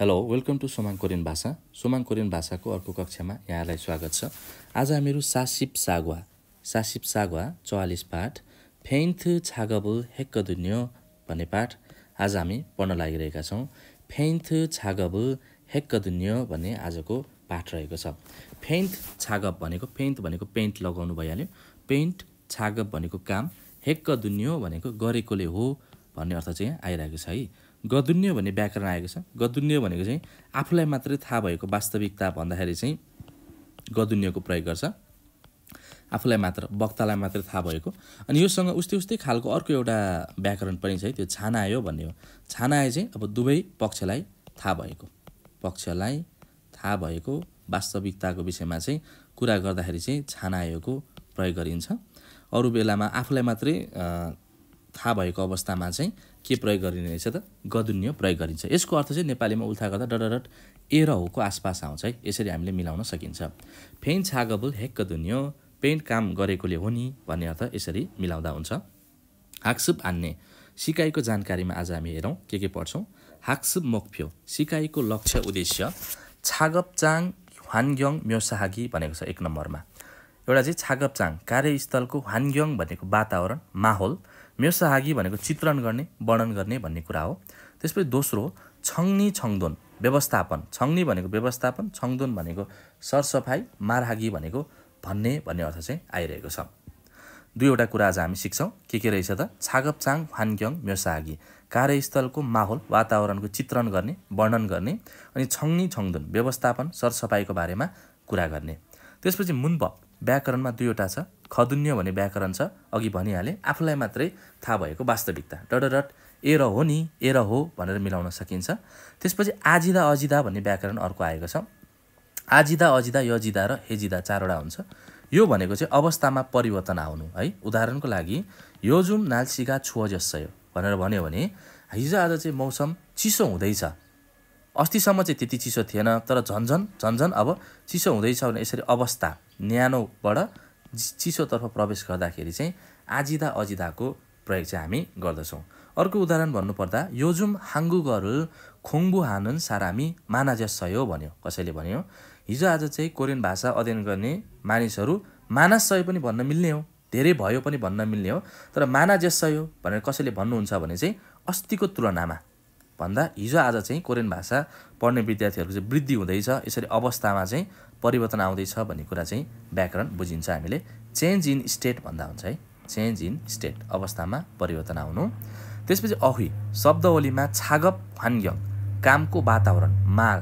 Hello welcome to Somang Korean भाषा Somang Korean भाषाको अर्को कक्षामा यहाँलाई स्वागत छ आज हामीहरू सासिप सागवा सासिप सागवा चौवालिस पाठ फेन्थ हेक्क हेक्कदुन्यो भन्ने पाठ आज हामी पढ्न लागिरहेका छौँ फेन्थ हेक्क हेक्कदुन्यो भन्ने आजको पाठ रहेको छ फेन्थ छागब भनेको फेन्थ भनेको पेन्ट लगाउनु भइहाल्यो पेन्ट छागब भनेको काम हेक्क हेक्कदुन्यो भनेको गरेकोले हो भन्ने अर्थ चाहिँ आइरहेको छ है गदुन्य भन्ने व्याकरण आएको छ गदुन्य भनेको चाहिँ आफूलाई मात्रै थाहा भएको वास्तविकता भन्दाखेरि चाहिँ गदुन्यको प्रयोग गर्छ आफूलाई मात्र वक्तालाई मात्रै थाहा भएको अनि योसँग उस्तै उस्तै खालको अर्को एउटा व्याकरण पनि छ त्यो छानायो भन्ने हो छानायो चाहिँ अब दुवै पक्षलाई थाहा भएको पक्षलाई थाहा भएको वास्तविकताको विषयमा चाहिँ कुरा गर्दाखेरि चाहिँ छानायोको प्रयोग गरिन्छ अरू बेलामा आफूलाई मात्रै थाहा भएको अवस्थामा चाहिँ के प्रयोग गरिने रहेछ त गदुन्य प्रयोग गरिन्छ यसको अर्थ चाहिँ नेपालीमा उल्था गर्दा डडरट ए र होको आसपास आउँछ है यसरी हामीले मिलाउन सकिन्छ फेन छागबुल हेक्क दुन्यो पेन्ट काम गरेकोले हो नि भन्ने अर्थ यसरी मिलाउँदा हुन्छ हाक्सुप आन्ने सिकाइको जानकारीमा आज हामी हेरौँ के के पढ्छौँ हाक्सुप मोक्फ्यो सिकाइको लक्ष्य उद्देश्य छागपचाङ ह्वानग्यङ म्योसाहागी भनेको छ एक नम्बरमा एउटा चाहिँ छागपचाङ कार्यस्थलको ह्वानग्यङ भनेको वातावरण माहौल मेसाहागी भनेको चित्रण गर्ने वर्णन गर्ने भन्ने कुरा हो त्यसपछि दोस्रो छङ्नी छङ्दोन व्यवस्थापन छङ्नी भनेको व्यवस्थापन छङ्दोन भनेको सरसफाइ मारहागी भनेको भन्ने भन्ने अर्थ चाहिँ आइरहेको छ दुईवटा कुरा आज हामी सिक्छौँ के के रहेछ त छागपचाङ फान्क्यङ मेसाहागी कार्यस्थलको माहौल वातावरणको चित्रण गर्ने वर्णन गर्ने अनि छङ्नी छङ्दोन व्यवस्थापन सरसफाइको बारेमा कुरा गर्ने त्यसपछि मुन्प व्याकरणमा दुईवटा छ खदुन्य भन्ने व्याकरण छ अघि भनिहालेँ आफूलाई मात्रै थाहा भएको वास्तविकता डट डट ए र हो नि ए र हो भनेर मिलाउन सकिन्छ त्यसपछि आजिदा अजिदा भन्ने व्याकरण अर्को आएको छ आजिदा अजिदा यजिदा र हेजिदा चारवटा हुन्छ यो भनेको चाहिँ अवस्थामा परिवर्तन आउनु है उदाहरणको लागि यो जुम छुअ छुवजस्य भनेर भन्यो भने हिजो आज चाहिँ मौसम चिसो हुँदैछ अस्तिसम्म चाहिँ त्यति चिसो थिएन तर झन्झन झन्झन अब चिसो हुँदैछ भने यसरी अवस्था न्यानोबाट चिसोतर्फ प्रवेश गर्दाखेरि चाहिँ आजिदा अजिदाको प्रयोग चाहिँ हामी गर्दछौँ अर्को उदाहरण भन्नुपर्दा योजुम हाङ्गुगर खोङ्गु हानन सारामी हो भन्यो कसैले भन्यो हिजो आज चाहिँ कोरियन भाषा अध्ययन गर्ने मानिसहरू मानासय पनि भन्न मिल्ने हो धेरै भयो पनि भन्न मिल्ने हो तर मानाजसय भनेर कसैले भन्नुहुन्छ भने चाहिँ अस्तिको तुलनामा भन्दा हिजो आज चाहिँ कोरियन भाषा पढ्ने विद्यार्थीहरूको चाहिँ वृद्धि हुँदैछ यसरी अवस्थामा चाहिँ परिवर्तन आउँदैछ भन्ने कुरा चाहिँ व्याकरण बुझिन्छ हामीले चेन्ज इन स्टेट भन्दा हुन्छ है चेन्ज इन स्टेट अवस्थामा परिवर्तन आउनु त्यसपछि अहि शब्दवलीमा छागप फान्यङ कामको वातावरण माल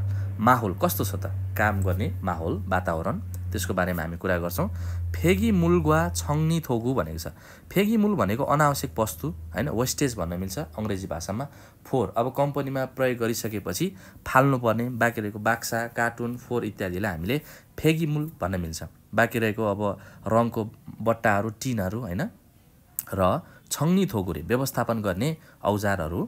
माहौल कस्तो छ त काम गर्ने माहौल वातावरण त्यसको बारेमा हामी कुरा गर्छौँ फेगी मूल गुवा छङ्नी थोगु भनेको छ फेगी मूल भनेको अनावश्यक वस्तु होइन वेस्टेज भन्न मिल्छ अङ्ग्रेजी भाषामा फोहोर अब कम्पनीमा प्रयोग गरिसकेपछि फाल्नुपर्ने बाँकी रहेको बाक्सा कार्टुन फोहोर इत्यादिलाई हामीले फेगी मूल भन्न मिल्छ बाँकी रहेको अब रङको बट्टाहरू टिनहरू होइन र छङ्नी थोगुरे व्यवस्थापन गर्ने औजारहरू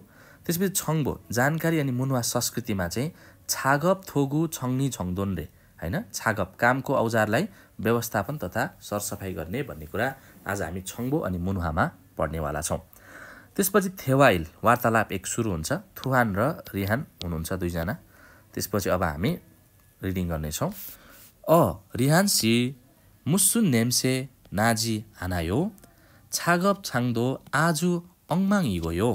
त्यसपछि छङ्बो जानकारी अनि मुनुवा संस्कृतिमा चाहिँ छागप थोगु छङ्नी छङ्दोन रे होइन छागप कामको औजारलाई व्यवस्थापन तथा सरसफाइ गर्ने भन्ने कुरा आज हामी छङ्बो अनि मुनुहामा पढ्नेवाला छौँ त्यसपछि थेवाइल वार्तालाप एक सुरु हुन्छ थुहान र रिहान हुनुहुन्छ दुईजना त्यसपछि अब हामी रिडिङ गर्नेछौँ अ रिहान सी मुस्सुन नेम्से नाजी हानायो छागप छाङ्दो आजु अङमाङ इगोयो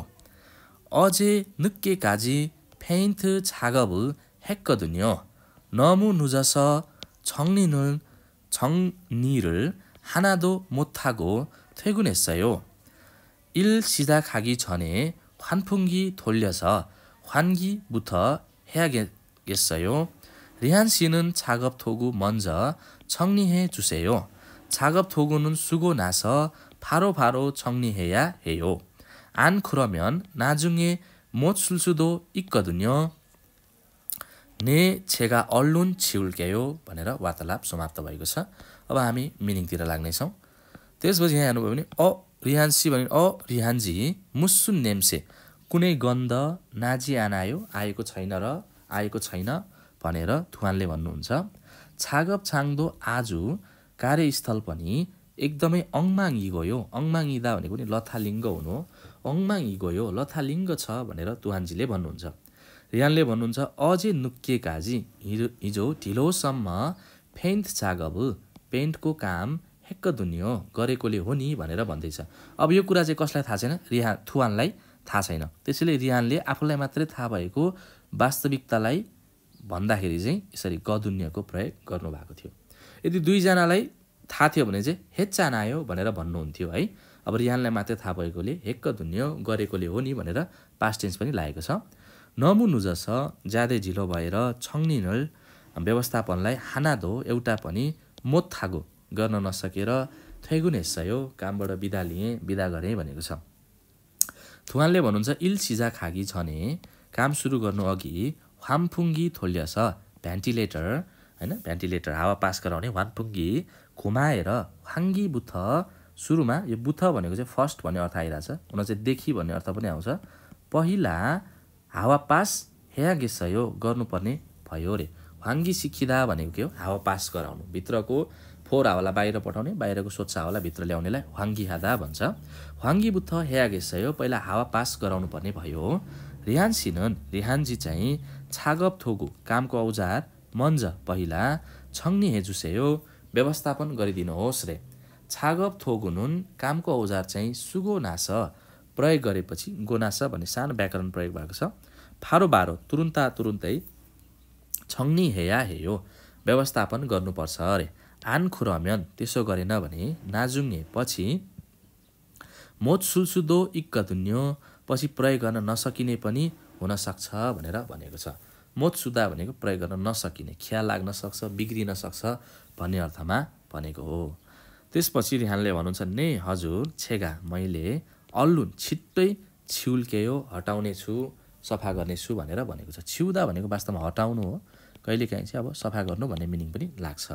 अझे नुक्के काजी फेन्थ छागबुल हेक्क दुनियो 너무 늦어서 정리는 정리를 하나도 못하고 퇴근했어요. 일 시작하기 전에 환풍기 돌려서 환기부터 해야겠어요. 리한 씨는 작업 도구 먼저 정리해 주세요. 작업 도구는 쓰고 나서 바로바로 바로 정리해야 해요. 안 그러면 나중에 못 쓸 수도 있거든요. ने छेगा अल्लुन छिउल्क्यायो भनेर वार्तालाप समाप्त भएको छ अब हामी मिनिङतिर लाग्नेछौँ त्यसपछि यहाँ हेर्नुभयो भने अ रिहान्सी भने अ रिहान्जी मुस्सुन नेम्से कुनै गन्ध नाजी आनायो आएको छैन र आएको छैन भनेर थुवानले भन्नुहुन्छ छागप छाङ्दो आज कार्यस्थल पनि एकदमै अङमाङ्गी गयो अङमाङ्गिँदा भनेको नि लथालिङ्ग हुनु अङमाङ्गी गयो लथालिङ्ग छ भनेर तुहानजीले भन्नुहुन्छ रियानले भन्नुहुन्छ अझै नुक्के काजी हिजो हिजो ढिलोसम्म फेन्ट चागब पेन्टको काम हेक्क दुनियो गरेकोले हो नि भनेर भन्दैछ अब यो कुरा चाहिँ कसलाई थाहा छैन रिहा थुवानलाई थाहा छैन त्यसैले रिहानले आफूलाई मात्रै थाहा भएको वास्तविकतालाई भन्दाखेरि चाहिँ यसरी गदुन्यको प्रयोग गर्नुभएको थियो यदि दुईजनालाई थाहा थियो भने चाहिँ हेच्चान आयो भनेर भन्नुहुन्थ्यो है अब रिहानलाई मात्रै थाहा भएकोले हेक्क दुनियो गरेकोले हो नि भनेर पास्ट टेन्स पनि लागेको छ नमुनु जस ज्यादै झिलो भएर छङ्निनल व्यवस्थापनलाई हानाधो एउटा पनि मोत्थागो गर्न नसकेर थैगुन सयो कामबाट बिदा लिएँ बिदा गरेँ भनेको छ थुवानले भन्नुहुन्छ इल सिजा खागी छने काम सुरु गर्नु अघि ह्वामफुङ्गी थोल्यस भेन्टिलेटर होइन भेन्टिलेटर हावा पास गराउने ह्वामफुङ्गी घुमाएर ह्वाङ्गी बुथ सुरुमा यो बुथ भनेको चाहिँ फर्स्ट भन्ने अर्थ आइरहेछ हुन चाहिँ देखि भन्ने अर्थ पनि आउँछ पहिला हावा पास हावापास सयो गर्नुपर्ने भयो अरे हाङ्गी सिकिदा भनेको के हो हावा पास गराउनु भित्रको फोहोर हावालाई बाहिर पठाउने बाहिरको स्वच्छ हावालाई भित्र ल्याउनेलाई ह्वाङ्गी हादा भन्छ ह्वाङ्गी बुत्थ हेयागेसयो पहिला हावा पास गराउनु पर्ने भयो हो रिहान सिनन रिहानजी चाहिँ छागप थोगु कामको औजार मन्ज पहिला छङ्नी हेजुसेयो व्यवस्थापन गरिदिनुहोस् रे छागप थोगु थोगुनुन कामको औजार चाहिँ सुगो नास प्रयोग गरेपछि गोनासा भन्ने सानो व्याकरण प्रयोग भएको छ फारो बारो तुरुन्ता तुरुन्तै छङ्नी हेया हेयो व्यवस्थापन गर्नुपर्छ अरे आन खुरम्यन त्यसो गरेन भने नाजुङ्गे पछि मोत सुलसुदो इक्कधुन्यो पछि प्रयोग गर्न नसकिने पनि हुनसक्छ भनेर भनेको छ मोत सुदा भनेको प्रयोग गर्न नसकिने ख्याल लाग्न सक्छ बिग्रिन सक्छ भन्ने अर्थमा भनेको हो त्यसपछि रिहानले भन्नुहुन्छ ने हजुर छेगा मैले अल्लुन छिट्टै छिउल्केयो हटाउने छु सफा गर्नेछु भनेर भनेको छ छिउँदा भनेको वास्तवमा हटाउनु हो कहिलेकाहीँ चाहिँ अब सफा गर्नु भन्ने मिनिङ पनि लाग्छ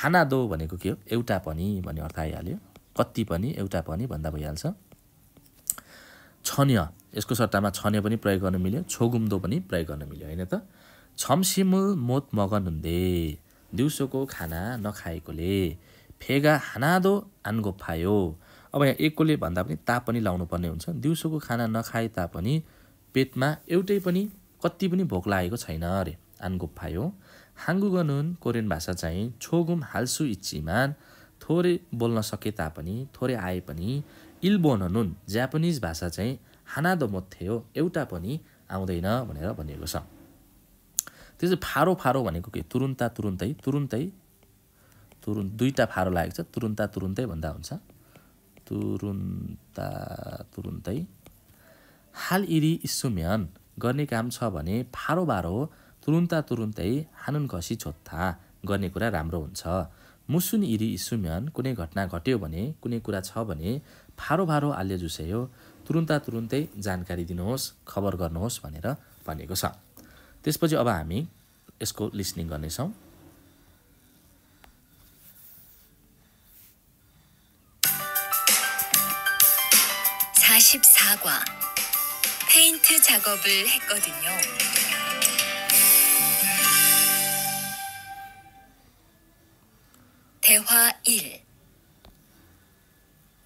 हानादो भनेको के हो एउटा पनि भन्ने अर्थ आइहाल्यो कति पनि एउटा पनि भन्दा भइहाल्छ छन्य यसको सट्टामा छन्य पनि प्रयोग गर्न मिल्यो छोगुम्दो पनि प्रयोग गर्न मिल्यो होइन त छम्सिमुल मोत मगन हुन्दे दिउँसोको खाना नखाएकोले फेगा हानादो आन्गोफायो अब यहाँ एकोले भन्दा पनि ताप तापनि पर्ने हुन्छ दिउँसोको खाना नखाए तापनि पेटमा एउटै पनि कति पनि भोक लागेको छैन अरे फायो हो हाङ्गुगनुन कोरियन भाषा चाहिँ छोगुम हाल्सु इच्छिमान थोरै बोल्न सके तापनि थोरै आए पनि इल्बोननुन ज्यापानिज भाषा चाहिँ हानादोमोथे हो एउटा पनि आउँदैन भनेर भनिएको छ त्यो चाहिँ फारो फारो भनेको के तुरुन्ता तुरुन्तै तुरुन्तै तुरुन्त दुईवटा फारो लागेको छ तुरुन्ता तुरुन्तै भन्दा हुन्छ तुरुन्ता तुरुन्तै हाल इरी इसुम्यान गर्ने काम छ भने फारो बारो तुरुन्ता तुरुन्तै हानुन घसी छोत्था गर्ने कुरा राम्रो हुन्छ मुसुन इरी इसुम्यान कुनै घटना घट्यो भने कुनै कुरा छ भने फारो भारो आल्य जुसेयो तुरुन्त तुरुन्तै जानकारी दिनुहोस् खबर गर्नुहोस् भनेर भनेको छ त्यसपछि अब हामी यसको लिसनिङ गर्नेछौँ 14과 페인트 작업을 했거든요. 대화 1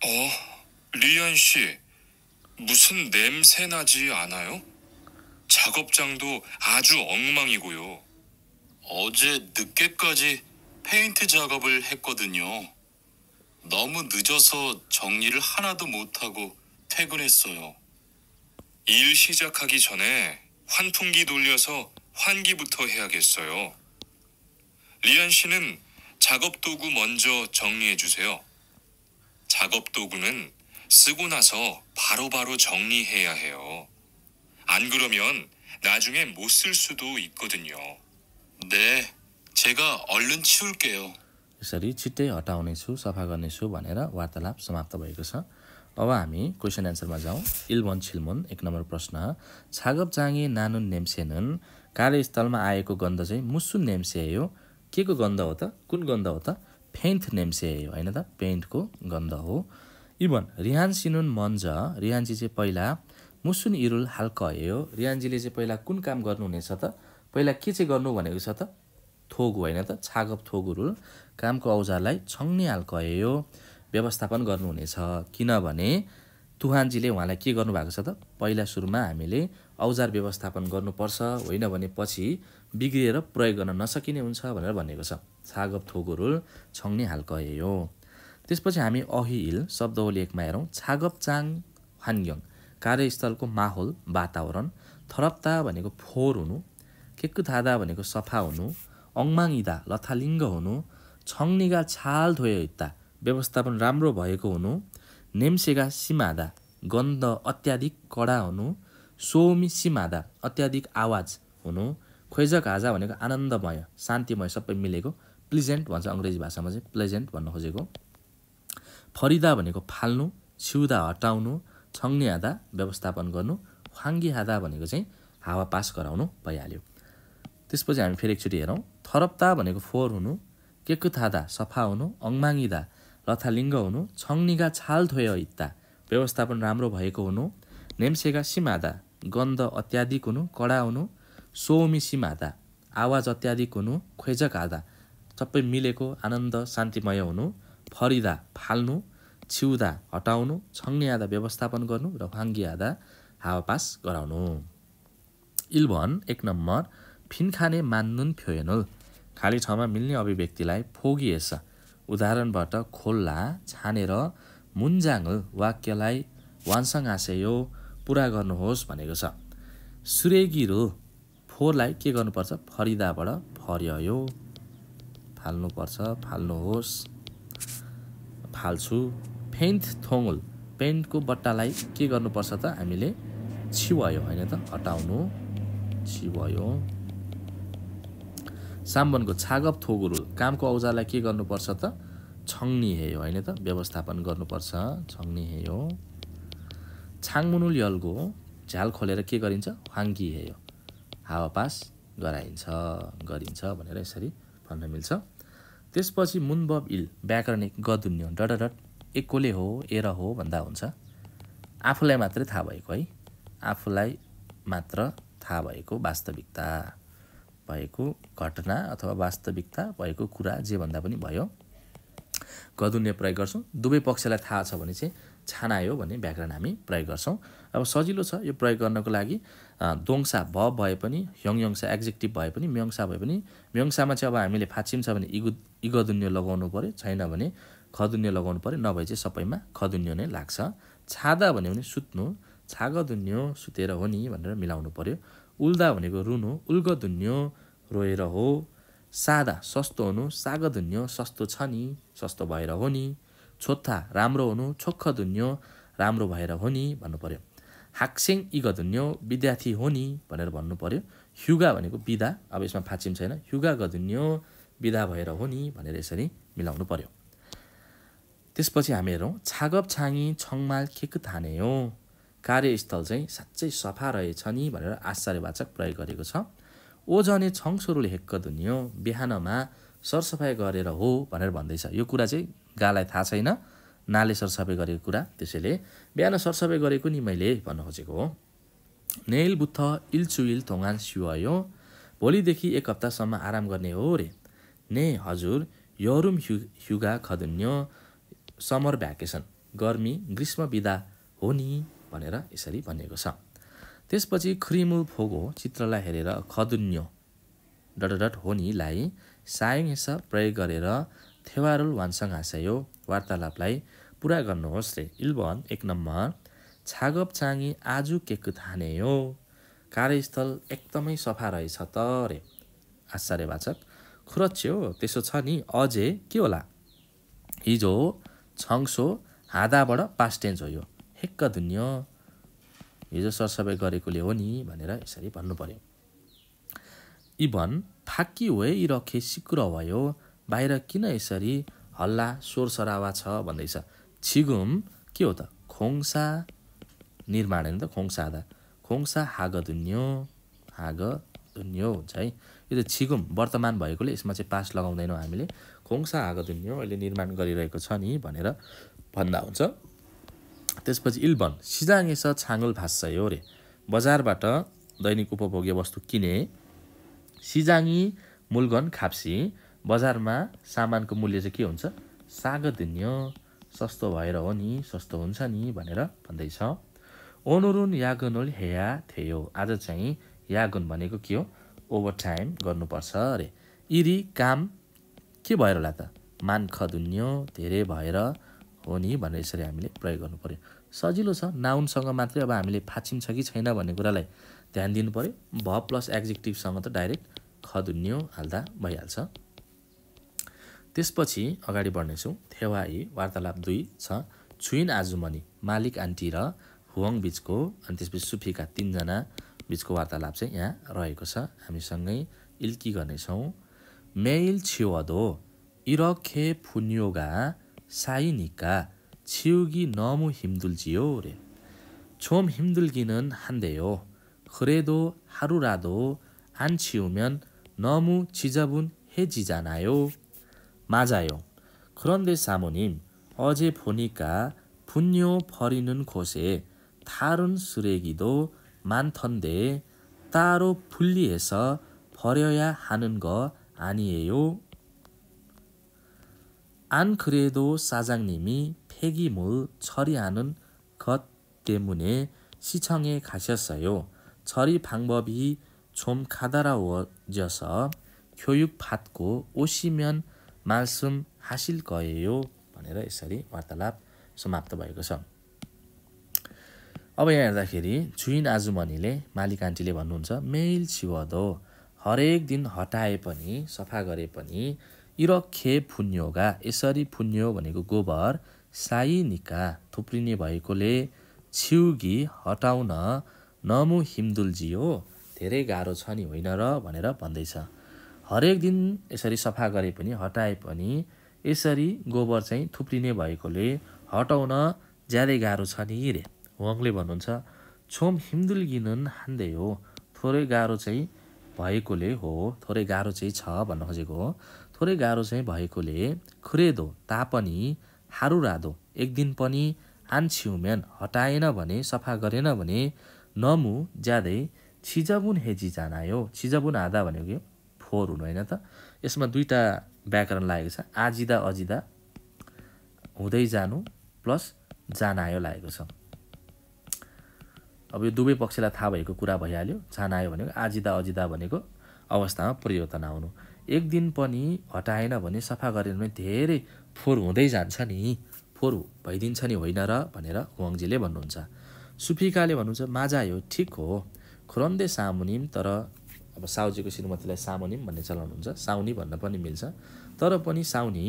어, 리안 씨, 무슨 냄새 나지 않아요? 작업장도 아주 엉망이고요. 어제 늦게까지 페인트 작업을 했거든요. 너무 늦어서 정리를 하나도 못하고 퇴근했어요. 일 시작하기 전에 환풍기 돌려서 환기부터 해야겠어요. 리안 씨는 작업 도구 먼저 정리해 주세요. 작업 도구는 쓰고 나서 바로바로 바로 정리해야 해요. 안 그러면 나중에 못 쓸 수도 있거든요. 네, 제가 얼른 치울게요. यसरी छिट्टै हटाउनेछु सफा गर्नेछु भ न अब हामी क्वेसन एन्सरमा जाउँ इलवन छिल्मोन एक नम्बर प्रश्न छागप चाँगे नानुन नेम्सेनन कार्यस्थलमा आएको गन्ध चाहिँ मुसु हो के को गन्ध हो त कुन गन्ध हो त फेन्थ हो होइन त पेन्टको गन्ध हो इभन रिहान सिनुन मन्ज रिहान्जी चाहिँ पहिला मुसुन इरुल हो रिहान्जीले चाहिँ पहिला कुन काम गर्नुहुनेछ त पहिला के चाहिँ गर्नु भनेको छ त थोगु होइन त छागप थोगुरुल कामको औजारलाई छङ्ने हो व्यवस्थापन गर्नुहुनेछ किनभने तुहानजीले उहाँलाई के गर्नुभएको छ त पहिला सुरुमा हामीले औजार व्यवस्थापन गर्नुपर्छ होइन भने पछि बिग्रिएर प्रयोग गर्न नसकिने हुन्छ भनेर भनेको छ छागप थोगोरुल छङ्ने हालको यही हो त्यसपछि हामी अहिल शब्दवली लेखमा हेरौँ छागप चाङ हान्ग्योङ कार्यस्थलको माहौल वातावरण थरप्ता भनेको फोहोर हुनु केक्कु धादा भनेको सफा हुनु इदा लथालिङ्ग हुनु छङ्निगा छाल धोयो इत्ता व्यवस्थापन राम्रो भएको हुनु नेम्सेगा सिमादा गन्ध अत्याधिक कडा हुनु सोमी सिमादा अत्याधिक आवाज हुनु खोइजक हाजा भनेको आनन्दमय शान्तिमय सबै मिलेको प्लिजेन्ट भन्छ अङ्ग्रेजी भाषामा चाहिँ प्लेजेन्ट भन्न खोजेको फरिदा भनेको फाल्नु छिउदा हटाउनु छङ्ने हाँदा व्यवस्थापन गर्नु ख्वाङ्गी हाँदा भनेको चाहिँ हावा पास गराउनु भइहाल्यो त्यसपछि हामी फेरि एकचोटि हेरौँ थरप्ता भनेको फोहोर हुनु केकुथादा सफा हुनु अङ्माङ्गिँदा रथालिङ्ग हुनु छङ्निगा छाल थोय इत्ता व्यवस्थापन राम्रो भएको हुनु नेम्सेगा सिमादा गन्ध अत्याधिक हुनु कडा हुनु सोमी सिमादा आवाज अत्याधिक हुनु खोइजक आधा सबै मिलेको आनन्द शान्तिमय हुनु फरिदा फाल्नु छिउदा हटाउनु छङ्ने आधा व्यवस्थापन गर्नु र वाङ्गी आधा हावापास गराउनु इल्भन एक नम्बर फिनखाने मान्नुन फ्योयनुल खाली ठाउँमा मिल्ने अभिव्यक्तिलाई फोगिएछ उदाहरणबाट खोल्ला छानेर मुन्जाङ वाक्यलाई वानसङ आसेयो पुरा गर्नुहोस् भनेको छ सुरेगिरो फोहोरलाई के गर्नुपर्छ फरिदाबाट फर्यायो फाल्नुपर्छ फाल्नुहोस् फाल्छु फेन्थ थोङुल पेन्टको बट्टालाई के गर्नुपर्छ त हामीले छिवायो होइन त हटाउनु छिवायो साम्बनको छागप थोगुरु कामको औजारलाई के गर्नुपर्छ त छङ्नी हे होइन त व्यवस्थापन गर्नुपर्छ छङ्नी हे हो छाङमुनुल यल्गो झ्याल खोलेर के गरिन्छ हाङ्गी हे हावापास गराइन्छ गरिन्छ भनेर यसरी भन्न मिल्छ त्यसपछि मुनबब इल व्याकरणिक गदुन्य डट डट एक्कोले हो एर हो भन्दा हुन्छ आफूलाई मात्रै थाहा भएको है आफूलाई मात्र थाहा भएको वास्तविकता भएको घटना अथवा वास्तविकता भएको कुरा जे भन्दा पनि भयो गदुन्य प्रयोग गर्छौँ दुवै पक्षलाई थाहा छ भने चाहिँ छानायो भन्ने व्याकरण हामी प्रयोग गर्छौँ अब सजिलो छ यो प्रयोग गर्नको लागि दोङसा भ भए पनि ह्यङयङसा एक्जेक्टिभ भए पनि म्यङसा भए पनि म्यङसामा चाहिँ अब हामीले फाचिम छ भने इगु इगदुन्य लगाउनु पऱ्यो छैन भने खदुन्य लगाउनु पऱ्यो नभए चाहिँ सबैमा खदुन्य नै लाग्छ छादा भन्यो भने सुत्नु छागदुन्यो सुतेर हो नि भनेर मिलाउनु पऱ्यो उल्दा भनेको रुन हो उल्ग धुन्यो रोएर हो सादा सस्तो हुनु साग धुन्यो सस्तो छ नि सस्तो भएर हो नि छोत्था राम्रो हुनु छोक्ख धुन्यो राम्रो भएर हो नि भन्नु पऱ्यो हाक्सेङ इग धुन्यो विद्यार्थी हो नि भनेर भन्नु पऱ्यो ह्युगा भनेको बिदा अब यसमा फाँचिम छैन ह्युगा गधुन्यो बिदा भएर हो नि भनेर यसरी मिलाउनु पऱ्यो त्यसपछि हामी हेरौँ छागप छाङी छङमाल खेक थाने हो कार्यस्थल चाहिँ साँच्चै सफा रहेछ नि भनेर आश्चर्यवाचक प्रयोग गरेको छ जने छङसुरुल हेक्क दुनियो बिहानमा सरसफाइ गरेर हो भनेर भन्दैछ यो कुरा चाहिँ गालाई थाहा छैन नाले सरसफाइ गरेको कुरा त्यसैले बिहान सरसफाइ गरेको नि मैले भन्न खोजेको हो नेल बुत्थ इल्चुइल थोङान सियो भोलिदेखि एक हप्तासम्म आराम गर्ने हो रे ने हजुर यरुम ह्यु ह्युगा खदुन्यो समर भ्याकेसन गर्मी ग्रीष्म बिदा हो नि भनेर यसरी भनिएको छ त्यसपछि ख्रिमुल फोगो चित्रलाई हेरेर खदुन्यो डडडट होनीलाई सायङ हिसाब प्रयोग गरेर थेवारुल वानसँग हाँस्यो वार्तालापलाई पुरा गर्नुहोस् रे इल्बन एक नम्बर छागप चाङी आज केकु थाने हो कार्यस्थल एकदमै सफा रहेछ त रे आश्चर्यवाचक खुरच्यो त्यसो छ नि अझै के होला हिजो छङ्सो हाँदाबाट पास्टेन्ज हो यो हेक्क धुन्य हिजो सरसफाइ गरेकोले हो नि भनेर यसरी भन्नु पर्यो इभन फाकी हो यी रखे सिक्रो भयो बाहिर किन यसरी हल्ला स्वर सरावा छ भन्दैछ छिगुम के हो त खोङसा निर्माण होइन त खोङसा आधा खोङसा हाग धुन्यो हाग धुन्यो हुन्छ है यो त छिगुम वर्तमान भएकोले यसमा चाहिँ पास लगाउँदैनौँ हामीले खोङसा हाग धुन्यो अहिले निर्माण गरिरहेको छ नि भनेर भन्दा हुन्छ त्यसपछि इल्बन सिजाङेस छाङ्गोल हो अरे बजारबाट दैनिक उपभोग्य वस्तु किने सिजाङी मुलगन खाप्सी बजारमा सामानको मूल्य चाहिँ के हुन्छ साग सागदिन्य सस्तो भएर हो नि सस्तो हुन्छ नि भनेर भन्दैछ ओनुरुन यागनोल हेया थियो आज चाहिँ यागुन भनेको के हो ओभरटाइम गर्नुपर्छ अरे इरी काम के भएर होला त मान खदुन्यो धेरै भएर हो नि भनेर यसरी हामीले प्रयोग गर्नु पऱ्यो सजिलो छ नाउनसँग मात्रै अब हामीले फाचिन्छ कि छैन भन्ने कुरालाई ध्यान दिनु पऱ्यो भ प्लस एक्जेक्टिभसँग त डाइरेक्ट खदुन्यो हाल्दा भइहाल्छ त्यसपछि अगाडि बढ्नेछौँ थेवाई वार्तालाप दुई छ छुइन आजुमनी मालिक आन्टी र हुवङ बिचको अनि त्यसपछि सुफीका तिनजना बिचको वार्तालाप चाहिँ यहाँ रहेको छ हामीसँगै इल्की गर्नेछौँ मेल छिवदो इरखे फुन्योगा साइनिका 지우기 너무 힘들지요. 좀 힘들기는 한데요. 그래도 하루라도 안 치우면 너무 지저분해지잖아요. 맞아요. 그런데 사모님, 어제 보니까 분뇨 버리는 곳에 다른 쓰레기도 많던데 따로 분리해서 버려야 하는 거 아니에요? 안 그래도 사장님이 폐기물 처리하는 것 때문에 시청에 가셨어요. 처리 방법이 좀 까다로워져서 교육받고 오시면 말씀하실 거예요. भनेर यसरी वार्तालाप समाप्त भएको छ अब यहाँ हेर्दाखेरि जुइन आजुमनीले मालिक आन्टीले भन्नुहुन्छ मेल छिवदो हरेक दिन हटाए पनि सफा गरे पनि इरखे फुन्योगा यसरी फुन्यो भनेको गोबर साइनिका थुप्रिने भएकोले छिउगी हटाउन नमु हिमदुलजी हो धेरै गाह्रो छ नि होइन र भनेर भन्दैछ हरेक दिन यसरी सफा गरे पनि हटाए पनि यसरी गोबर चाहिँ थुप्रिने भएकोले हटाउन ज्यादै गाह्रो छ नि रे वङले भन्नुहुन्छ छोम हिमदुल गिनुन हान्दै हो थोरै गाह्रो चाहिँ भएकोले हो थोरै गाह्रो चाहिँ छ भन्न खोजेको हो थोरै गाह्रो चाहिँ भएकोले खुरेदो तापनि हारुरादो एक दिन पनि आन्सिउम्यान हटाएन भने सफा गरेन भने नमु ज्यादै छिजबुन हेजी जानायो छिजबुन आधा भनेको के फोहोर हुनु होइन त यसमा दुईवटा व्याकरण लागेको छ आजिदा अजिदा हुँदै जानु प्लस जानायो लागेको छ अब यो दुवै पक्षलाई थाहा भएको कुरा भइहाल्यो जानायो भनेको आजिदा अजिदा भनेको अवस्थामा परिवर्तन आउनु एक दिन पनि हटाएन भने सफा गरेन भने धेरै फोहोर हुँदै जान्छ नि फोहोर भइदिन्छ नि होइन र भनेर हुवाङजीले भन्नुहुन्छ सुफिकाले भन्नुहुन्छ माजा यो ठिक हो खुरन्दे सामुनिम तर अब साउजीको श्रीमतीलाई सामुनिम भन्ने चलाउनुहुन्छ साउनी भन्न पनि मिल्छ तर पनि साउनी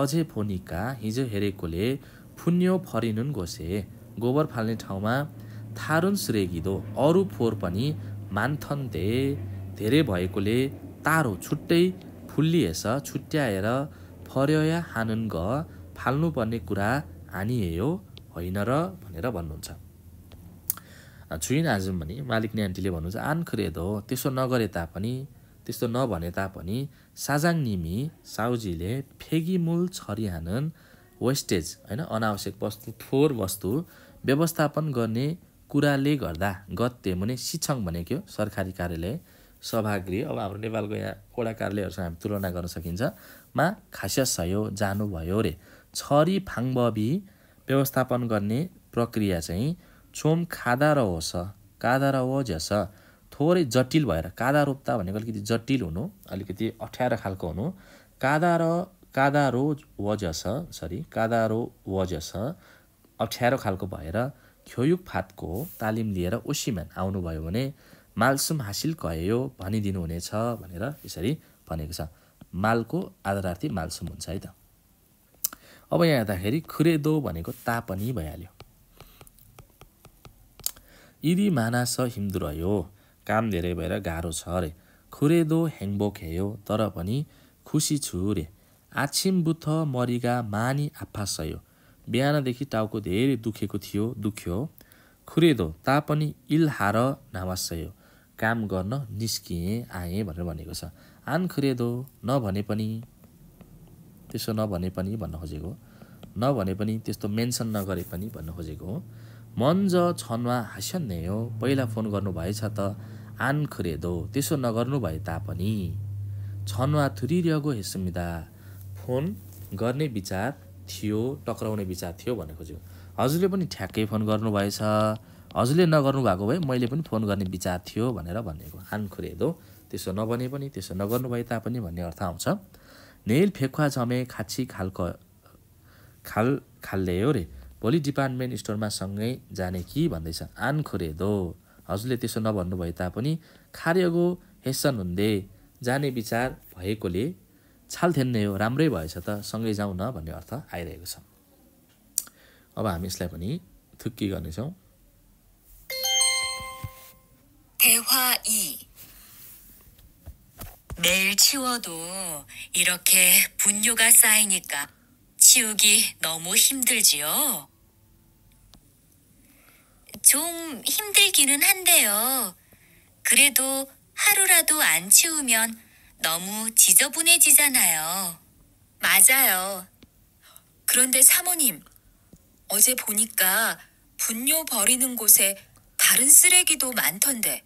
अझै फोनिका हिजो हेरेकोले फुन्यो फरिनुन घोसे गोबर फाल्ने ठाउँमा थारुन सुरेगिदो अरू फोहोर पनि मान्थन्थे धेरै भएकोले तारो छुट्टै फुल्लिएछ छुट्याएर फर्या हानन ग फाल्नुपर्ने कुरा हो होइन र भनेर भन्नुहुन्छ छुइन आज भने मालिक न्यान्टीले भन्नुहुन्छ आन खरेद हो त्यसो नगरे तापनि त्यस्तो नभने तापनि साजाङ निमी साउजीले फेगी मूल छरी हानन वेस्टेज होइन अनावश्यक वस्तु फोहोर वस्तु व्यवस्थापन गर्ने कुराले गर्दा गते मुने सिछङ भनेको सरकारी कार्यालय सभागृह अब हाम्रो नेपालको यहाँ वडा कार्यालयहरूसँग हामी तुलना गर्न सकिन्छ मा खास्यासयो जानुभयो रे छरी फाङबबी व्यवस्थापन गर्ने प्रक्रिया चाहिँ छोम खादा र होस कादा र हो झ्यास थोरै जटिल भएर कादा रोप्ता भनेको अलिकति जटिल हुनु अलिकति अप्ठ्यारो खालको हुनु कादा र कादा रो वजस सरी कादा रो वजस अप्ठ्यारो खालको भएर खोयुक फातको तालिम लिएर ओसिम्यान आउनुभयो भने मालसुम हासिल कयो भनिदिनु हुनेछ भनेर यसरी भनेको छ मालको आधारार्थी मालसुम हुन्छ है त अब यहाँ हेर्दाखेरि खुरेदो भनेको तापनि भइहाल्यो यदि मानास हिन्दु रह्यो काम धेरै भएर गाह्रो छ अरे खुरेदो हेङ्बो खेयो तर पनि खुसी छु रे आछिम बुथ मरिगा मानी आफासयो बिहानदेखि टाउको धेरै दुखेको थियो दुख्यो खुरेदो तापनि इल्हार नावासयो काम गर्न निस्किएँ आएँ भनेर भनेको छ आनखुरेदो नभने पनि त्यसो नभने पनि भन्न खोजेको नभने पनि त्यस्तो मेन्सन नगरे पनि भन्न खोजेको हो मन ज छनमा हाँस्यन्ने हो पहिला फोन गर्नु गर्नुभएछ त आन खुरेदो त्यसो नगर्नु भए तापनि छनमा थुरिरहेको हेसुमिदा फोन गर्ने विचार थियो टक्राउने विचार थियो भन्ने खोज्यो हजुरले पनि ठ्याक्कै फोन गर्नुभएछ हजुरले नगर्नु भएको भए मैले पनि फोन गर्ने विचार थियो भनेर भनेको आन खुरेदो त्यसो नबने पनि त्यसो नगर्नु भए तापनि भन्ने अर्थ आउँछ नेल फेक्वा झमे खाची खालक खाल खाल्ले हो रे भोलि डिपार्टमेन्ट स्टोरमा सँगै जाने कि भन्दैछ आन दो हजुरले त्यसो नभन्नु भए तापनि खारेगो हेसन हुन्दे जाने विचार भएकोले छालथेन्ने हो राम्रै भएछ त सँगै जाउँ न भन्ने अर्थ आइरहेको छ अब हामी यसलाई पनि थुक्की गर्नेछौँ 매일 치워도 이렇게 분뇨가 쌓이니까 치우기 너무 힘들지요? 좀 힘들기는 한데요. 그래도 하루라도 안 치우면 너무 지저분해지잖아요. 맞아요. 그런데 사모님, 어제 보니까 분뇨 버리는 곳에 다른 쓰레기도 많던데.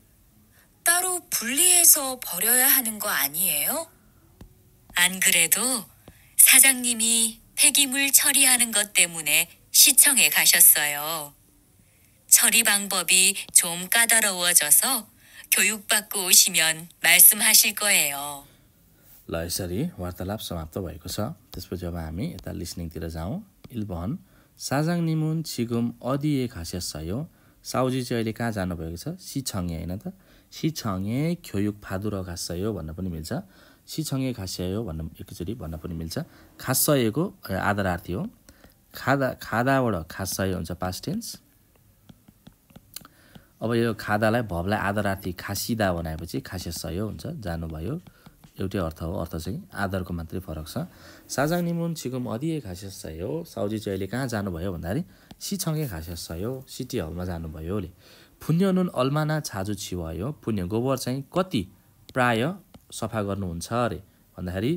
따로 분리해서 버려야 하는 거 아니에요? 안 그래도 사장님이 폐기물 처리하는 것 때문에 시청에 가셨어요. 처리 방법이 좀 까다로워져서 교육받고 오시면 말씀하실 거예요. ल यसरी वार्तालाप समाप्त भएको छ त्यसपछि अब हामी यता लिसनिङतिर जाउँ इल्भन साजाङ निमुन छिगुम अधिए खासियस सयो साउजी चाहिँ अहिले कहाँ जानुभएको छ सिछङ होइन त 시청에 교육 받으러 갔어요 भन्न पनि मिल्छ 시청에 갔어요 भन्न एकैचोटि भन्न पनि मिल्छ खासयको आधारार्थी हो खादा खादाबाट खासय हुन्छ पास्ट टेन्स अब यो खादालाई भवलाई आधारार्थी खासिदा बनाएपछि खासेसय हुन्छ जानुभयो एउटै अर्थ हो अर्थ चाहिँ आधारको मात्रै फरक छ साझाङ निमुन छिकुम अधिए खासेसय हो साउजी चाहिँ अहिले कहाँ जानुभयो भन्दाखेरि सिछङ्गे खासेसय हो सिटी हलमा जानुभयो पुण्य नुन अल्माना छाजु छिवायो पुण्य गोबर चाहिँ कति प्राय सफा गर्नुहुन्छ अरे भन्दाखेरि